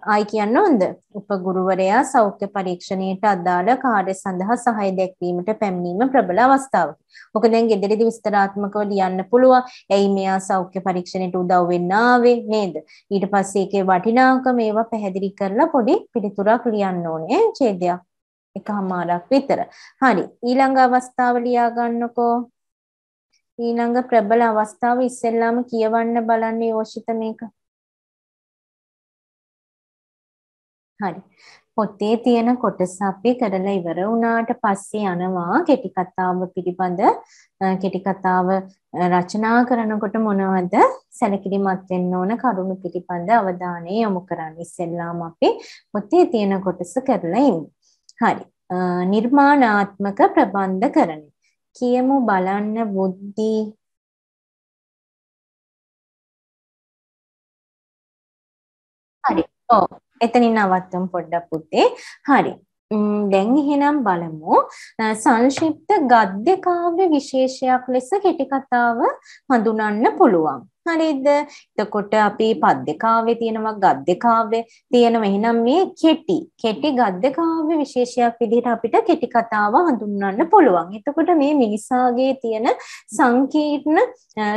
A: ආයි කියන්න ඕන්ද? උපගුරුවරයා සෞඛ්‍ය පරීක්ෂණයට අදාළ කාර්ය සඳහා සහාය දැක්වීමට පැමිණීම ප්‍රබල අවස්ථාවක්. ඔක දැන් gederedi විස්තරාත්මකව ලියන්න පුළුවන්. ඇයි මෙයා සෞඛ්‍ය පරීක්ෂණයට උදව් වෙන්න ආවේ නේද? ඊට පස්සේ ඒකේ වටිනාකම ඒවා පැහැදිලි කරලා පොඩි පිළිතුරක් ලියන්න ඕනේ ඡේදයක්. එකමාරක් විතර. හරි. ඊළඟ අවස්ථාව ලියා ගන්නකෝ.
B: ඊළඟ ප්‍රබල අවස්ථාව ඉස්සෙල්ලාම කියවන්න බලන්න යෝෂිත මේක. හරි. පොතේ තියෙන කොටස අපි කරලා ඉවර වුණාට පස්සේ යනවා කෙටි කතාව පිළිබඳ
A: කෙටි කතාව රචනා කරනකොට මොනවද සැලකිලිමත් වෙන්න ඕන කරුණු පිළිබඳ අවධානය යොමු කරන්න. ඉස්සෙල්ලාම අපි පොතේ තියෙන කොටස කරලා ඉමු.
B: හරි. නිර්මාණාත්මක ප්‍රබන්ධ කරන. කියමු බලන්න බුද්ධි හරි. ඔව්. එතනින් නවත්තමු පොඩ්ඩක් පුතේ. හරි.
A: දැන් එහෙනම් බලමු සංක්ෂිප්ත ගද්‍ය කාව්‍ය විශේෂයක් ලෙස කෙටි කතාව හඳුනන්න පුළුවන්. හරිද? එතකොට අපි පද්‍යකාව්‍ය තියෙනවා, ගද්‍යකාව්‍ය තියෙනවා. එහෙනම් මේ කෙටි, කෙටි ගද්‍යකාව්‍ය විශේෂයක් විදිහට අපිට කෙටි කතාව හඳුන්වන්න පුළුවන්. එතකොට මේ මිනිසාගේ තියෙන සංකීර්ණ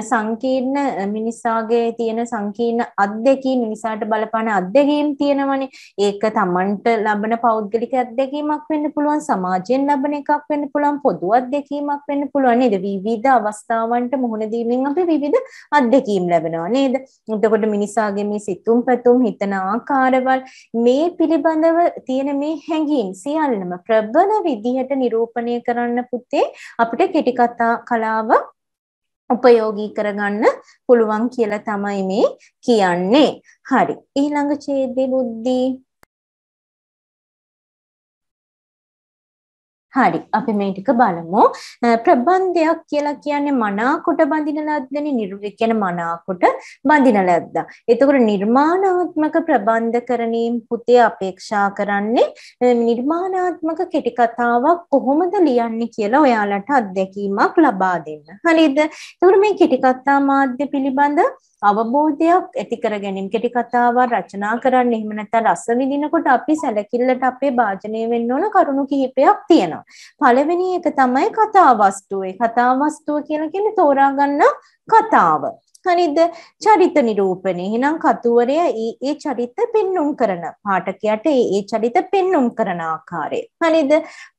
A: සංකීර්ණ මිනිසාගේ තියෙන සංකීර්ණ අත්දැකීම් මිනිසාට බලපාන අත්දැකීම් තියෙනවනේ. ඒක Tamanට ලබන පෞද්ගලික අත්දැකීමක් වෙන්න පුළුවන්, සමාජයෙන් ලබන එකක් වෙන්න පුළුවන්, පොදු අත්දැකීමක් වෙන්න පුළුවන් නේද? විවිධ අවස්ථාවන්ට මුහුණ දීමෙන් අපි විවිධ අත්දැකීම් අත්දැකීම් ලැබෙනවා නේද? එතකොට මිනිසාගේ මේ සිතුම් පැතුම් හිතන ආකාරවල් මේ පිළිබඳව තියෙන මේ හැඟීම් සියල්ලම ප්‍රබල විදිහට නිරූපණය කරන්න පුතේ අපිට කෙටි කතා කලාව උපයෝගී කරගන්න පුළුවන් කියලා තමයි මේ කියන්නේ.
B: හරි. ඊළඟ ඡේදේ බුද්ධි හරි අපි මේ ටික බලමු ප්‍රබන්ධයක් කියලා
A: කියන්නේ මනාකොට බඳින ලද්දනේ නිර්වි කියන මනාකොට බඳින ලද්ද. එතකොට නිර්මාණාත්මක ප්‍රබන්ධකරණයෙන් පුතේ අපේක්ෂා කරන්නේ නිර්මාණාත්මක කෙටි කතාවක් කොහොමද ලියන්නේ කියලා ඔයාලට අත්දැකීමක් ලබා දෙන්න. හරිද? එතකොට මේ කෙටි කතා මාධ්‍ය පිළිබඳ අවබෝධයක් ඇති කර ගැනීම කෙටි කතාවක් රචනා කරන්න එහෙම නැත්නම් රස විඳිනකොට අපි සැලකිල්ලට අපේ වාචනය වෙන්න ඕන කරුණු කිහිපයක් තියෙනවා. පළවෙනි එක තමයි කතා වස්තුව. ඒ කතා වස්තුව කියලා කියන්නේ තෝරා ගන්න කතාව. හරිද චරිත නිරූපණය එහෙනම් කතුවරය ඒ ඒ චරිත පෙන්눔 කරන පාඨකයාට ඒ ඒ චරිත පෙන්눔 කරන ආකාරය හරිද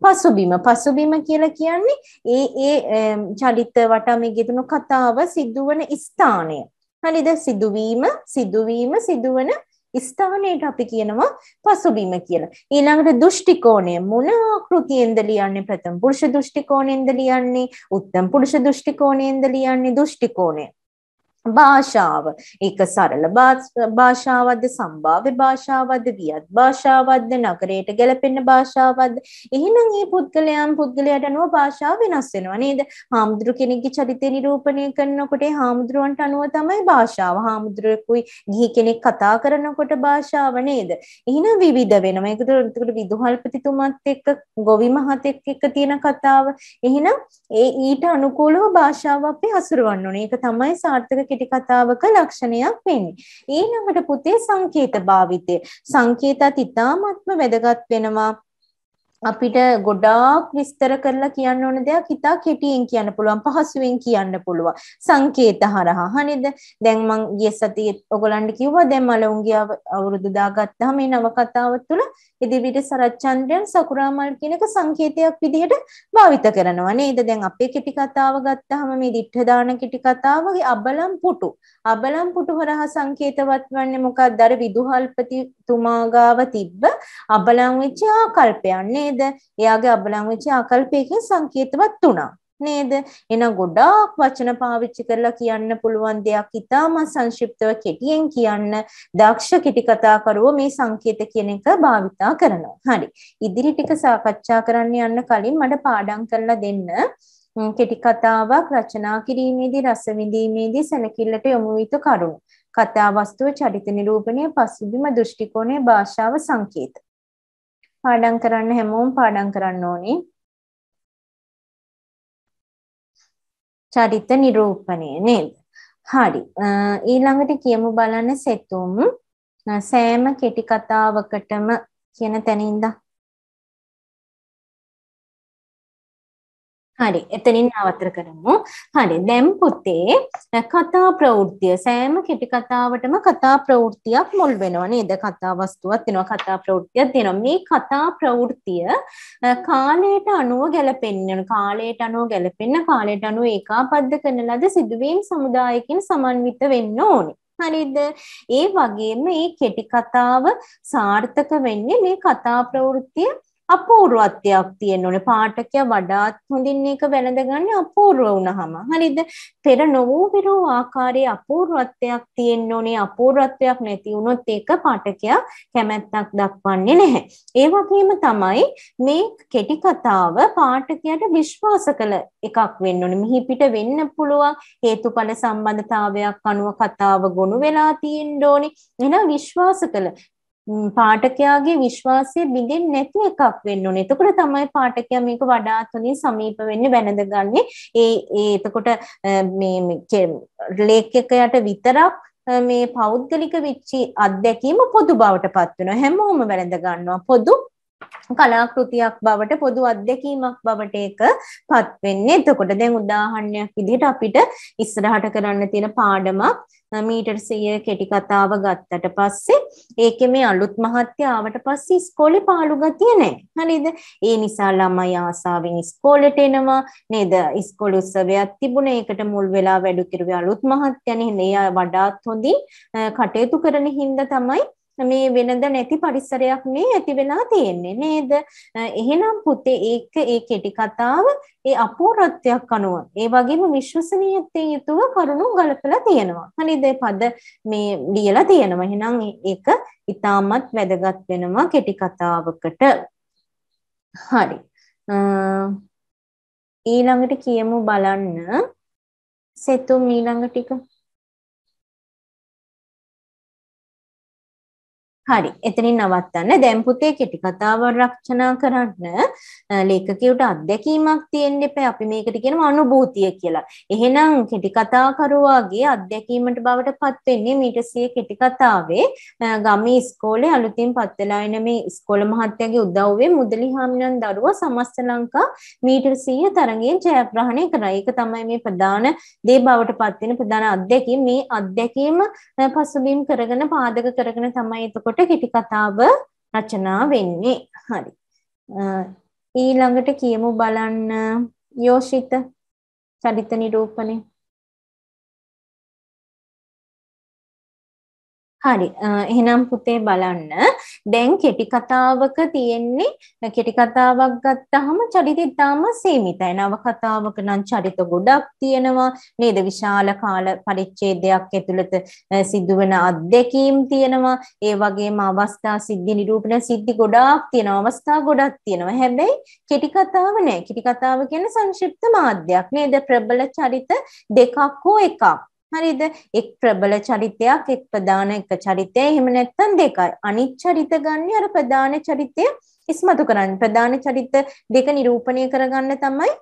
A: පසුබිම පසුබිම කියලා කියන්නේ ඒ ඒ චරිත වටා මේ ගෙතුණු කතාව සිදුවන ස්ථානය හරිද සිදුවීම සිදුවීම සිදුවන ස්ථානයට අපි කියනවා පසුබිම කියලා. ඊළඟට දෘෂ්ටි කෝණය මොන ආකෘතියෙන්ද ලියන්නේ? ප්‍රථම පුරුෂ දෘෂ්ටි කෝණයෙන්ද ලියන්නේ? උත්තම පුරුෂ දෘෂ්ටි කෝණයෙන්ද ලියන්නේ? දෘෂ්ටි කෝණය. භාෂාව. ඒක සරල භාෂාවක්ද සම්භාව්‍ය භාෂාවක්ද වියත් භාෂාවක්ද නගරයට ගැලපෙන භාෂාවක්ද එහෙනම් මේ පුද්ගලයන් පුද්ගලයාට අනුව භාෂාව වෙනස් වෙනවා නේද? හාමුදුරු කෙනෙක්ගේ චරිතය නිරූපණය කරනකොට හාමුදුරුවන්ට අනුව තමයි භාෂාව. හාමුදුරුවෙකුයි ගිහි කෙනෙක් කතා කරනකොට භාෂාව නේද? එහෙනම් විවිධ වෙනවා. ඒකට ඒකට විදුහල්පතිතුමත් එක්ක ගොවි මහතෙක් එක්ක තියෙන කතාව. එහෙනම් ඒ ඊට අනුකූලව භාෂාව අපි හසුරවන්න ඕනේ. ඒක තමයි සාර්ථක කෙටි කතාවක ලක්ෂණයක් වෙන්නේ. ඊළඟට පුතේ සංකේත භාවිතය. සංකේතත් ඉතාමත්ම වැදගත් වෙනවා. අපිට ගොඩාක් විස්තර කරලා කියන්න ඕන දෙයක් හිතා කෙටියෙන් කියන්න පුළුවන් පහසුවෙන් කියන්න පුළුවන් සංකේත හරහා හනේද දැන් මං ගිය සතියේ ඔයගලන්ට කිව්වා දැන් මලවුන්ගේ අවුරුදු දාගත්තා මේ නවකතාව තුළ ඉදිවිට සරච්චන්ද්‍රයන් සකුරාමල් කියන එක සංකේතයක් විදිහට භාවිත කරනවා නේද දැන් අපේ කෙටි කතාව ගත්තාම මේ දිඨ දාන කෙටි කතාවගේ අබලම් පුටු අබලම් පුටු හරහා සංකේතවත් වන්නේ මොකක්ද අර විදුහල්පති තුමා ගාව තිබ්බ අබලන් වෙච්ච ආකල්පයන් නේද? එයාගේ අබලන් වෙච්ච ආකල්පයකින් සංකේතවත් තුනක්. නේද? එහෙනම් ගොඩාක් වචන පාවිච්චි කරලා කියන්න පුළුවන් දෙයක් ඉතාම සංක්ෂිප්තව කෙටියෙන් කියන්න දක්ෂ කෙටි කතාකරුවෝ මේ සංකේත කියන එක භාවිතා කරනවා. හරි. ඉදිරි ටික සාකච්ඡා කරන්න යන්න කලින් මට පාඩම් කරලා දෙන්න. කෙටි කතාවක් රචනා කිරීමේදී රස විඳීමේදී සැලකිල්ලට යොමු වූ කරුණු කතා වස්තුව චරිත
B: නිරූපණය පසුබිම දෘෂ්ටි කෝණය භාෂාව සංකේත පාඩම් කරන්න හැමෝම පාඩම් කරන්න ඕනේ චරිත නිරූපණය නේද හරි ඊළඟට කියමු බලන්න සෙතුම් සෑම කෙටි කතාවකටම කියන තැන ඉඳන් හරි එතනින් අවතර කරමු. හරි දැන් පුතේ කතා ප්‍රවෘත්තිය සෑම කෙටි කතාවටම කතා
A: ප්‍රවෘත්තියක් මුල් වෙනවා නේද? කතා වස්තුවක් තියෙනවා කතා ප්‍රවෘත්තියක් තියෙනවා. මේ කතා ප්‍රවෘත්තිය කාලයට අනුව ගැලපෙන්න කාලයට අනුව ගැලපෙන්න කාලයට අනුව ඒකාබද්ධ කරන ලද සිදුවීම් සමුදායකින් සමන්විත වෙන්න ඕනේ. හරිද? ඒ වගේම මේ කෙටි කතාව සාර්ථක වෙන්නේ මේ කතා ප්‍රවෘත්තිය අපූර්වත්වයක් තියෙන්න ඕනේ. පාඨකයා වඩාත් හොඳින් මේක වැළඳගන්නේ අපූර්ව වුණාම. හරිද? පෙර නොවූ විරෝ ආකාරයේ අපූර්වත්වයක් තියෙන්න ඕනේ. අපූර්වත්වයක් නැති වුණොත් ඒක පාඨකයා කැමැත්තක් දක්වන්නේ නැහැ. ඒ වගේම තමයි මේ කෙටි කතාව පාඨකයාට විශ්වාස කළ එකක් වෙන්න ඕනේ. මිහි පිට වෙන්න පුළුවන් හේතුඵල සම්බන්ධතාවයක් අනුව කතාව ගොනු වෙලා තියෙන්න ඕනේ. එහෙනම් විශ්වාස කළ පාඨකයාගේ විශ්වාසය බිඳෙන්නේ නැති එකක් වෙන්න ඕනේ. එතකොට තමයි පාඨකයා මේක වඩාත් උනේ සමීප වෙන්නේ වැළඳගන්නේ. ඒ ඒ එතකොට මේ ලේඛකයාට විතරක් මේ පෞද්ගලික විචි අත්දැකීම පොදු බවට පත් වෙනවා. හැමෝම වැළඳ ගන්නවා. පොදු කලාකෘතියක් බවට පොදු අත්දැකීමක් බවට ඒක පත් වෙන්නේ. එතකොට දැන් උදාහරණයක් විදිහට අපිට ඉස්සරහට කරන්න තියෙන පාඩමක් මීටර් 100 කෙටි කතාව ගත්තට පස්සේ ඒකේ මේ අලුත් මහත්ය ආවට පස්සේ ඉස්කෝලේ පාළු ගතිය නැහැ. හරිද? ඒ නිසා ළමයි ආසාවෙන් ඉස්කෝලේට එනවා නේද? ඉස්කෝලේ උත්සවයක් තිබුණේ ඒකට මුල් වෙලා වැඩ කිරුවේ අලුත් මහත්යනේ. එයා වඩාත් හොඳින් කටයුතු කරන හින්දා තමයි මේ වෙනද නැති පරිසරයක් මේ ඇති වෙලා තියෙන්නේ නේද? එහෙනම් පුතේ ඒක ඒ කෙටි කතාව ඒ අපූර්වත්වයක් අනුව ඒ වගේම විශ්වසනීයත්වයෙන් යුතුව කරුණු ගලපලා තියෙනවා. හරිද? පද මේ ලියලා තියෙනවා. එහෙනම් ඒක ඉතාමත් වැදගත් වෙනවා කෙටි කතාවකට.
B: හරි. ඊළඟට කියමු බලන්න සෙතුම් ඊළඟ ටික හරි එතනින් නවත්තන්න දැන් පුතේ කෙටි කතාව රචනා
A: කරන්න ලේඛකයට අත්දැකීමක් තියෙන්න එපා අපි මේකට කියනවා අනුභූතිය කියලා. එහෙනම් කෙටි කතාකරුවාගේ අත්දැකීමට බවට පත් වෙන්නේ මීට සිය කෙටි කතාවේ ගමේ ඉස්කෝලේ අලුතින් පත් වෙලා එන මේ ඉස්කෝල මහත්තයාගේ උදව්වෙන් මුදලි හාමිනන් දරුවා සමස්ත ලංකා මීටර් 100 තරගයෙන් ජයග්‍රහණය කරා. ඒක තමයි මේ ප්‍රධාන දේ බවට පත් වෙන ප්‍රධාන අත්දැකීම. මේ අත්දැකීම පසුබිම් කරගෙන පාදක කරගෙන තමයි එතකොට එතකොට කෙටි කතාව රචනා වෙන්නේ. හරි.
B: ඊළඟට කියමු බලන්න යෝෂිත චරිත නිරූපණේ හරි එහෙනම් පුතේ බලන්න දැන් කෙටි කතාවක තියෙන්නේ කෙටි
A: කතාවක් ගත්තාම චරිත ඉතාම සීමිතයි නව කතාවක නම් චරිත ගොඩක් තියෙනවා නේද විශාල කාල පරිච්ඡේදයක් ඇතුළත සිදුවෙන අත්දැකීම් තියෙනවා ඒ වගේම අවස්ථා සිද්ධි නිරූපණ සිද්ධි ගොඩාක් තියෙනවා අවස්ථා ගොඩක් තියෙනවා හැබැයි කෙටි කතාව නෑ කෙටි කතාව කියන්නේ සංක්ෂිප්ත මාධ්‍යයක් නේද ප්‍රබල චරිත දෙකක් හෝ එකක් හරිද? එක් ප්‍රබල චරිතයක්, එක් ප්‍රධාන එක චරිතය, එහෙම නැත්නම් දෙකයි. අනිත් චරිත ගන්න අර ප්‍රධාන චරිතය ඉස්මතු කරන්න. ප්‍රධාන චරිත දෙක නිරූපණය කරගන්න තමයි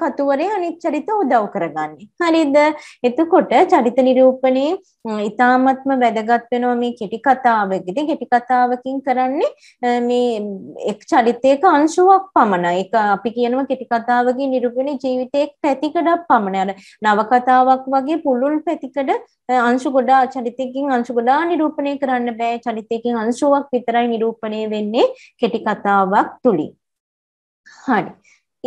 A: කතුවරේ අනිත් චරිත උදව් කරගන්නේ. හරිද? එතකොට චරිත නිරූපණේ ඉතාමත්ම වැදගත් වෙනවා මේ කෙටි කතාවකදී. කෙටි කතාවකින් කරන්නේ මේ එක් චරිතයක අංශුවක් පමණයි. ඒක අපි කියනවා කෙටි කතාවකින් නිරූපණේ ජීවිතයේ පැතිකඩක් පමණයි. අර නව කතාවක් වගේ පුළුල් පැතිකඩ අංශු ගොඩා චරිතයකින් අංශු ගොඩා නිරූපණය කරන්න බෑ. චරිතයකින් අංශුවක් විතරයි නිරූපණය වෙන්නේ කෙටි කතාවක් තුලින්. හරි.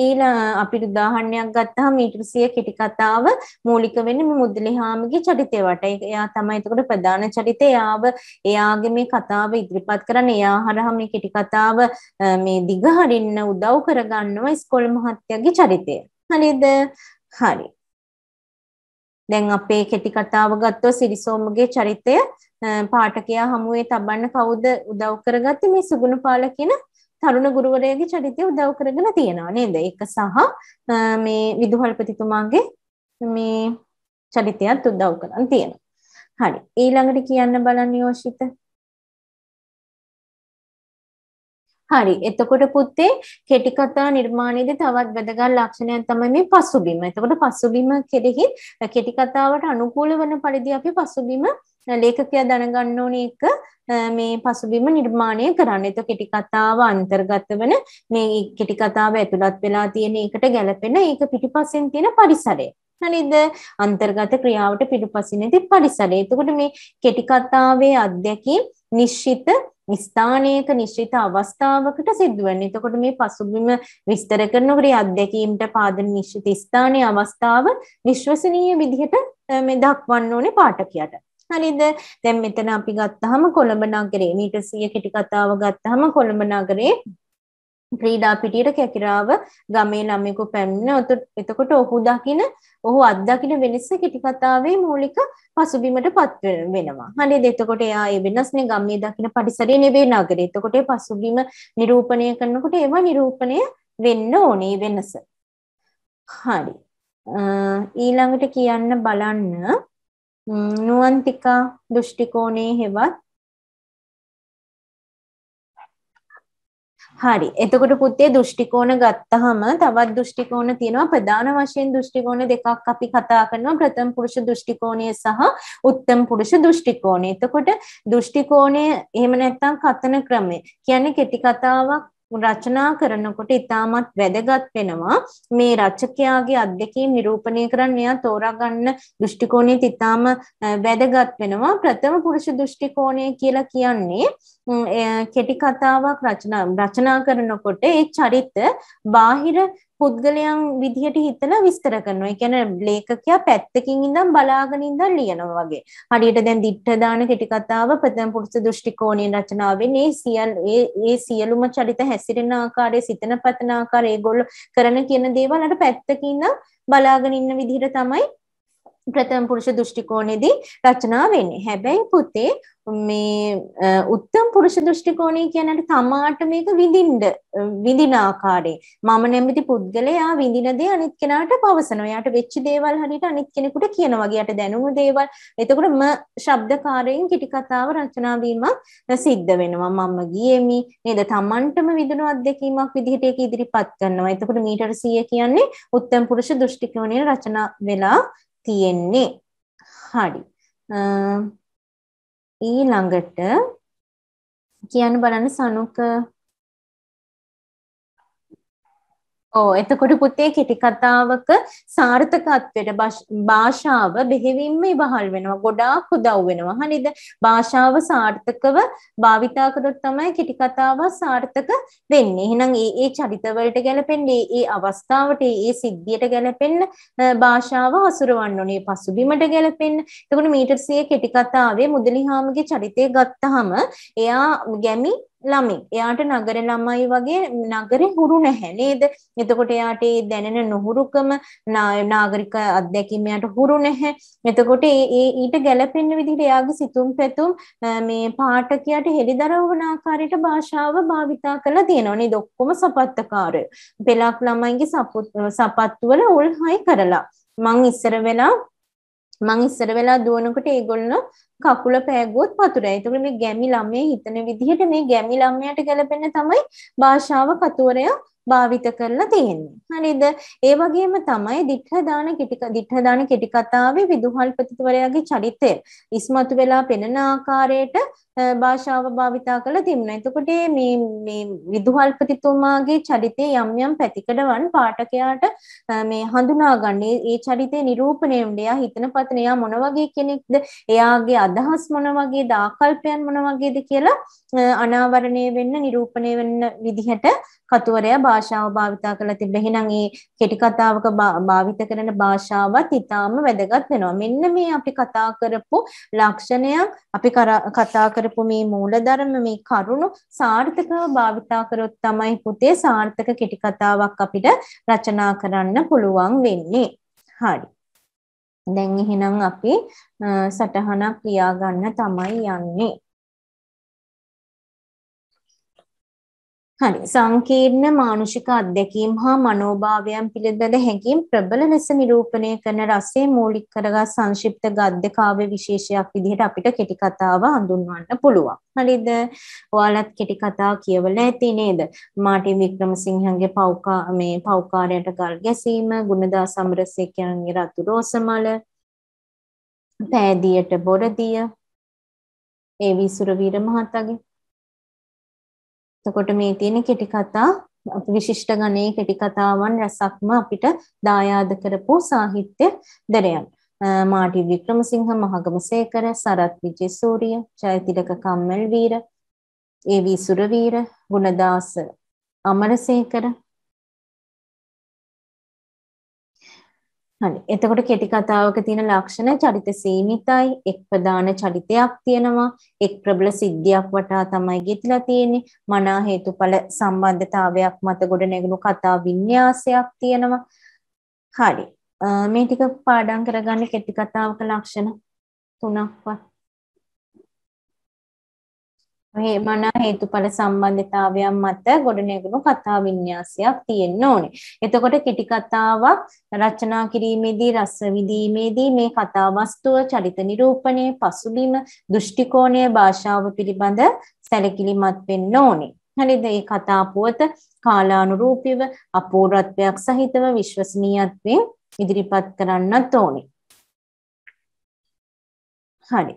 A: ඊළ අපිට උදාහරණයක් ගත්තාම මීටරසිය කෙටි කතාව මූලික වෙන්නේ මේ මුදලිහාමගේ චරිතය වට. එයා තමයි එතකොට ප්‍රධාන චරිතය. එයාව එයාගේ මේ කතාව ඉදිරිපත් කරන්න එයා හරහා මේ කෙටි කතාව මේ දිගහරින්න උදව් කරගන්නවා ඉස්කෝල මහත්තයාගේ චරිතය. හරිද? හරි. දැන් අපේ කෙටි කතාව ගත්තොත් සිරිසෝමගේ චරිතය පාඨකයා හමුවේ තබන්න කවුද උදව් කරගත්තේ මේ සුගුණපාල කියන තරුණ ගුරුවරයාගේ චරිතය උදව් කරගෙන තියෙනවා නේද? ඒක සහ මේ විදුහල්පතිතුමාගේ
B: මේ චරිතයත් උදව් කරන් තියෙනවා. හරි. ඊළඟට කියන්න බලන්න යෝෂිත. හරි. එතකොට පුතේ කෙටි කතා නිර්මාණයේදී තවත් වැදගත් ලක්ෂණයක් තමයි මේ පසුබිම. එතකොට පසුබිම
A: කෙරෙහි කෙටි කතාවට අනුකූල වන පරිදි අපි පසුබිම ලේඛකයා දැනගන්න ඕන එක මේ පසුබිම නිර්මාණය කරන්න. ඒක කෙටි කතාව අන්තර්ගත වෙන මේ කෙටි කතාව ඇතුළත් වෙලා තියෙන එකට ගැළපෙන ඒක පිටිපස්සෙන් තියෙන පරිසරය. හරිද? අන්තර්ගත ක්‍රියාවට පිටිපස්සෙන් ඇති පරිසරය. එතකොට මේ කෙටි කතාවේ අධ්‍යක්ීම් නිශ්චිත ස්ථානයක නිශ්චිත අවස්ථාවකට සිද්ධ වෙන්නේ. එතකොට මේ පසුබිම විස්තර කරනකොට අධ්‍යක්ීම්ට පාදන නිශ්චිත ස්ථානයේ අවස්ථාව විශ්වසනීය විදිහට මේ දක්වන්න ඕනේ පාඨකයාට. හරිද දැන් මෙතන අපි ගත්තහම කොළඹ නගරේ මීට 100 කෙටි කතාව ගත්තහම කොළඹ නගරේ ක්‍රීඩා පිටියට කැකිරාව ගමේ ළමයෙකු පැමිණ එතකොට ඔහු දකින ඔහු අත්දකින වෙනස කෙටි කතාවේ මූලික පසුබිමටපත් වෙනවා. හරිද? එතකොට එයා ඒ වෙනස්නේ ගමේ දකින පරිසරය නෙවෙයි නගරේ. එතකොට ඒ පසුබිම නිරූපණය කරනකොට ඒවා නිරූපණය වෙන්න ඕනේ වෙනස. හරි. ඊළඟට
B: කියන්න බලන්න නුවන්තිකා දෘෂ්ටි කෝණේ හෙවත් හරි. එතකොට පුතේ දෘෂ්ටි කෝණ ගත්තහම තවත් දෘෂ්ටි කෝණ තියෙනවා. ප්‍රධාන වශයෙන් දෘෂ්ටි කෝණ දෙකක් අපි
A: කතා කරනවා. ප්‍රථම පුරුෂ දෘෂ්ටි කෝණය සහ උත්තම පුරුෂ දෘෂ්ටි කෝණය. එතකොට දෘෂ්ටි කෝණය එහෙම නැත්නම් කතන ක්‍රමය. කියන්නේ කෙටි කතාවක් රචනා කරනකොට ඉතාමත් වැදගත් වෙනවා මේ රචකයාගේ අත්දැකීම් නිරූපණය කරන්න එයා තෝරා ගන්න දෘෂ්ටි කෝණෙත් ඉතාම වැදගත් වෙනවා ප්‍රථම පුරුෂ දෘෂ්ටි කෝණය කියලා කියන්නේ කෙටි කතාවක් රචනා රචනා කරනකොට ඒ චරිත බාහිර පුද්ගලයන් විදිහට හිතලා විස්තර කරනවා. ඒ කියන්නේ ලේඛකයා පැත්තකින් ඉඳන් බලාගෙන ඉඳන් ලියනවා වගේ. හරියට දැන් දිට්ඨ දාන කෙටි කතාව ප්‍රථම පුරුෂ දෘෂ්ටි කෝණයෙන් රචනාවෙන් මේ සියල් ඒ ඒ සියලුම චරිත හැසිරෙන ආකාරය, සිතන පතන ආකාරය, ඒගොල්ලෝ කරන කියන දේවල් අර පැත්තකින් ඉඳන් බලාගෙන ඉන්න විදිහට තමයි ප්‍රථම පුරුෂ දෘෂ්ටිකෝණෙදී රචනා වෙන්නේ. හැබැයි පුතේ මේ උත්තම පුරුෂ දෘෂ්ටිකෝණය කියනට තමාට මේක විඳින්න විඳින ආකාරයේ මම නැමැති පුද්ගලයා විඳින දේ අනිත් කෙනාට පවසනවා. යාට වෙච්ච දේවල් හරියට අනිත් කෙනෙකුට කියන වගේ යාට දැනුණු දේවල්. එතකොට ම ශබ්දකාරයෙන් කිටි කතාව රචනා වීමක් සිද්ධ වෙනවා. මම ගියෙමි නේද? තමන්ටම විඳින අත්දැකීමක් විදිහට ඒක ඉදිරිපත් කරනවා. එතකොට මීටර 100 කියන්නේ උත්තම පුරුෂ දෘෂ්ටිකෝණයෙන් රචනා වෙලා
B: තියෙන්නේ. හරි. ඊළඟට කියන්න බලන්න සනුක ඕ එතකොට පුතේ කෙටි කතාවක සාර්ථකත්වයට
A: භාෂාව බෙහෙවින්ම ඉවහල් වෙනවා ගොඩාක් උදව් වෙනවා හරිද භාෂාව සාර්ථකව භාවිතා කරොත් තමයි කෙටි කතාව සාර්ථක වෙන්නේ එහෙනම් ඒ ඒ චරිතවලට ගැලපෙන්නේ ඒ අවස්ථාවට ඒ සිද්ධියට ගැලපෙන්න භාෂාව හසුරවන්න ඕනේ පසුබිමට ගැලපෙන්න එතකොට මීටර්සියේ කෙටි කතාවේ මුදලිහාමගේ චරිතය ගත්තහම එයා ගැමි ළමෙක්. එයාට නගර ළමයි වගේ නගරේ හුරු නැහැ නේද? එතකොට එයාට ඒ දැනෙන නොහුරුකම නාගරික අත්දැකීම එයාට හුරු නැහැ. එතකොට ඒ ඊට ගැළපෙන විදිහට එයාගේ සිතුම් පැතුම් මේ පාඨකයාට හෙළිදරව් වන ආකාරයට භාෂාව භාවිතා කරලා තියෙනවා නේද? ඔක්කොම සපත්තකාරයෝ. පෙලක් ළමයින්ගේ සපත්තු වල උල්හයි කරලා මං ඉස්සර වෙලා මං ඉස්සර වෙලා දුවනකොට ඒගොල්ලෝ කකුල පෑගුවොත් පතුරයි. ඒතකොට මේ ගැමි ළමයේ හිතන විදිහට මේ ගැමි ළමයාට ගැලපෙන්න තමයි භාෂාව කතුවරය භාවිත කරලා තියෙන්නේ. හරිද? ඒ වගේම තමයි දිඨදාන කිටි දිඨදාන කෙටි කතාවේ විදුහල්පතිතුවරයාගේ චරිතය ඉස්මතු වෙලා පෙනෙන ආකාරයට භාෂාව භාවිතා කරලා තිබුණා. එතකොට මේ මේ විදුහල්පතිතුමාගේ චරිතයේ යම් යම් පැතිකඩවන් පාඨකයාට මේ හඳුනාගන්නේ ඒ චරිතේ නිරූපණය වුණේ එයා හිතන පතන එයා මොන වගේ කෙනෙක්ද එයාගේ අදහස් මොන වගේද ආකල්පයන් මොන වගේද කියලා අනාවරණය වෙන්න නිරූපණය වෙන්න විදිහට කතුවරයා භාෂාව භාවිතා කරලා තිබ්බ. එහෙනම් ඒ කෙටි කතාවක භාවිත කරන භාෂාවත් ඊටාම වැදගත් වෙනවා. මෙන්න මේ අපි කතා කරපු ලක්ෂණයක් අපි කතා කර කරපු මේ මූලධර්ම මේ කරුණු සාර්ථකව භාවිතා කරොත් තමයි පුතේ සාර්ථක කෙටි කතාවක් අපිට රචනා කරන්න පුළුවන් වෙන්නේ. හරි.
B: දැන් එහෙනම් අපි සටහනක් ලියා ගන්න තමයි යන්නේ. හරි සංකීර්ණ මානුෂික අධ්‍යක්ීම් හා මනෝභාවයන් පිළිබඳ හැඟීම් ප්‍රබල ලෙස නිරූපණය කරන රසයේ
A: මූලික කරගත් සංක්ෂිප්ත ගද්‍ය කාව්‍ය විශේෂයක් විදිහට අපිට කෙටි කතාව හඳුන්වන්න පුළුවන්. හරිද? ඔයාලත් කෙටි කතා කියවලා ඇති නේද? මාටින් වික්‍රමසිංහන්ගේ පෞකා මේ පෞකාරයට ගල් ගැසීම, ගුණදාස අමරසේකයන්ගේ රතු රෝසමල,
B: පෑදියට බොරදිය, ඒ විසුර වීර මහතාගේ එතකොට මේ තියෙන කෙටි කතා
A: විශිෂ්ට ගණයේ කෙටි කතාවන් රැසක්ම අපිට දායාද කරපු සාහිත්‍ය දරයන්. මාටි වික්‍රමසිංහ මහගමසේකර සරත් විජේසූරිය ජයතිලක
B: කම්මල්වීර ඒ වී සුරවීර ගුණදාස අමරසේකර හරි. එතකොට කෙටි කතාවක තියෙන ලක්ෂණ චරිත සීමිතයි, එක් ප්‍රධාන චරිතයක් තියෙනවා, එක් ප්‍රබල
A: සිද්ධියක් වටා තමයි ගෙතිලා තියෙන්නේ. මනා හේතුඵල සම්බන්ධතාවයක් මත ගොඩනැගුණු කතා වින්‍යාසයක් තියෙනවා. හරි. මේ ටික පාඩම් කරගන්න කෙටි කතාවක ලක්ෂණ තුනක්වත් මේ මන හේතුඵල සම්බන්ධතාවයන් මත ගොඩනැගුණු කතා වින්‍යාසයක් තියෙන්න ඕනේ. එතකොට කිටි කතාවක් රචනා කිරීමේදී රස විඳීමේදී මේ කතා වස්තුව, චරිත නිරූපණය, පසුබිම, දෘෂ්ටි කෝණය, භාෂාව පිළිබඳ සැලකිලිමත් වෙන්න ඕනේ. හරිද? මේ කතා පුවත කාලානුරූපීව අපූර්වත්වයක් සහිතව විශ්වසනීයත්වයෙන් ඉදිරිපත් කරන්නත් ඕනේ. හරි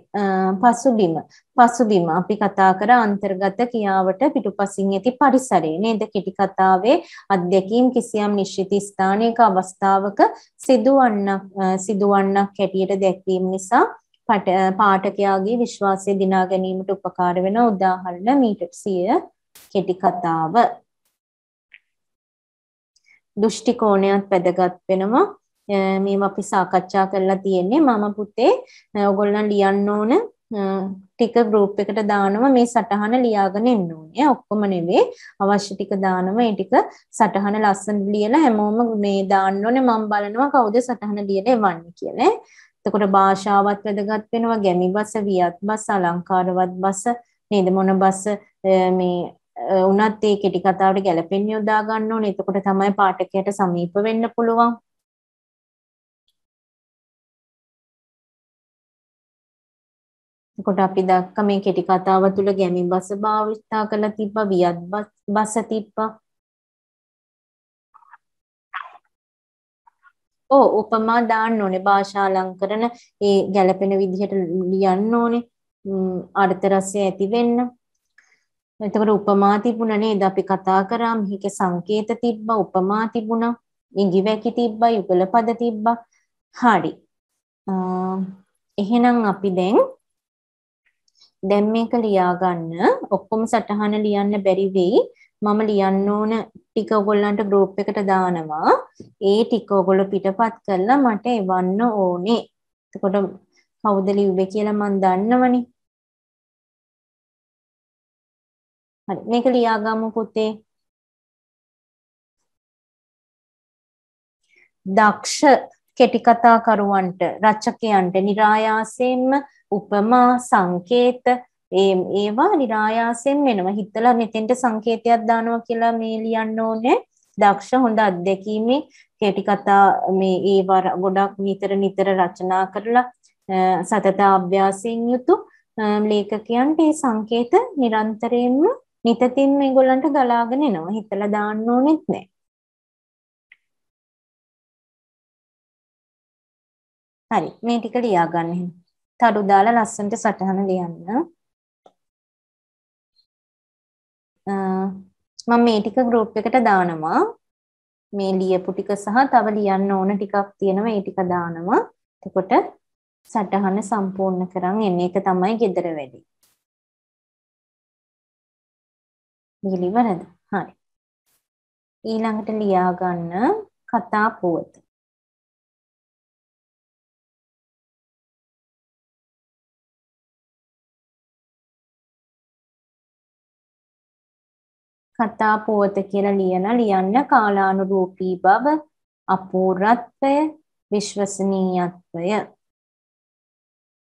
A: පසුබිම පසුබිම අපි කතා කර අන්තර්ගත කියාවට පිටුපසින් ඇති පරිසරය නේද කිටි කතාවේ අධ්‍යක්ීම් කිසියම් නිශ්චිත ස්ථානයක අවස්ථාවක සිදුවන්නක් සිදුවන්නක් හැටියට දැක්වීම නිසා පාඨකයාගේ විශ්වාසය දිනා ගැනීමට උපකාර වෙන උදාහරණ මීටර් 100 කෙටි කතාව දෘෂ්ටි කෝණයත් වැදගත් වෙනවා මේව අපි සාකච්ඡා කරලා තියෙන්නේ මම පුතේ ඔයගොල්ලන් ලියන්න ඕන ටික ගෲප් එකට දානවා මේ සටහන ලියාගෙන ඉන්න ඕනේ. ඔක්කොම නෙවෙයි අවශ්‍ය ටික දානවා මේ ටික සටහන ලස්සන ලියලා හැමෝම මේ දාන්න ඕනේ මම බලනවා කවුද සටහන ලියලා එවන්නේ කියලා. එතකොට භාෂාවත් වැදගත් වෙනවා ගැමි බස වියත් බස අලංකාරවත් බස නේද මොන බස මේ උනත් ඒ කෙටි කතාවට ගැලපෙන්න යොදා ගන්න
B: ඕනේ. එතකොට තමයි පාඨකයට සමීප වෙන්න පුළුවන්. එතකොට අපි දැක්ක මේ කෙටි කතාව තුළ ගැමි බස භාවිතා කරලා තිබ්බා වියත් බස තිබ්බා. ඕ උපමා දාන්න ඕනේ
A: භාෂා අලංකරණ ඒ ගැළපෙන විදිහට ලියන්න ඕනේ අර්ථ රසය ඇති වෙන්න. එතකොට උපමා තිබුණා නේද අපි කතා කරා මේකේ සංකේත තිබ්බා උපමා තිබුණා ඉඟිවැකි තිබ්බා යුගලපද තිබ්බා. හරි. එහෙනම් අපි දැන් දැන් මේක ලියා ගන්න ඔක්කොම සටහන ලියන්න බැරි වෙයි මම ලියන්න ඕන ටික ඔයගොල්ලන්ට group එකට දානවා ඒ ටික ඔයගොල්ලෝ පිටපත් කරලා මට එවන්න
B: ඕනේ එතකොට කවුද ලිව්වේ කියලා මම දන්නවනේ හරි මේක ලියා ගමු පුතේ දක්ෂ කෙටි කතා කරුවන්ට
A: රචකයන්ට નિરાයාසයෙන්ම උපමා සංකේත ඒවා નિરાයාසයෙන් වෙනවා. හිතලා මෙතෙන්ට සංකේතයක් දානවා කියලා මේ ලියන්න ඕනේ. දක්ෂ හොඳ අත්දැකීමේ කෙටි කතා මේ ඒ ගොඩක් නිතර නිතර රචනා කරලා සතත අභ්‍යාසයෙන් යුතු ලේඛකයන්ට මේ
B: සංකේත නිරන්තරයෙන්ම නිතින් මේගොල්ලන්ට ගලාගෙන එනවා. හිතලා දාන්න ඕනෙත් නැහැ. හරි මේ ටික ලියා ගන්න එහෙනම්. තඩු දාලා ලස්සනට සටහන ලියන්න. මම මේ ටික group එකට දානවා. මේ ලියපු ටික සහ තව ලියන්න ඕන ටිකක් තියෙනවා ඒ ටික දානවා. එතකොට සටහන සම්පූර්ණ කරන් එන එක තමයි gedara වැඩි. ඊළිවරද? හරි. ඊළඟට ලියා ගන්න කතා පුවත. කතා පොත කියලා ලියලා ලියන්න කාලානුරූපී බව අපූර්වත්වය විශ්වසනීයත්වය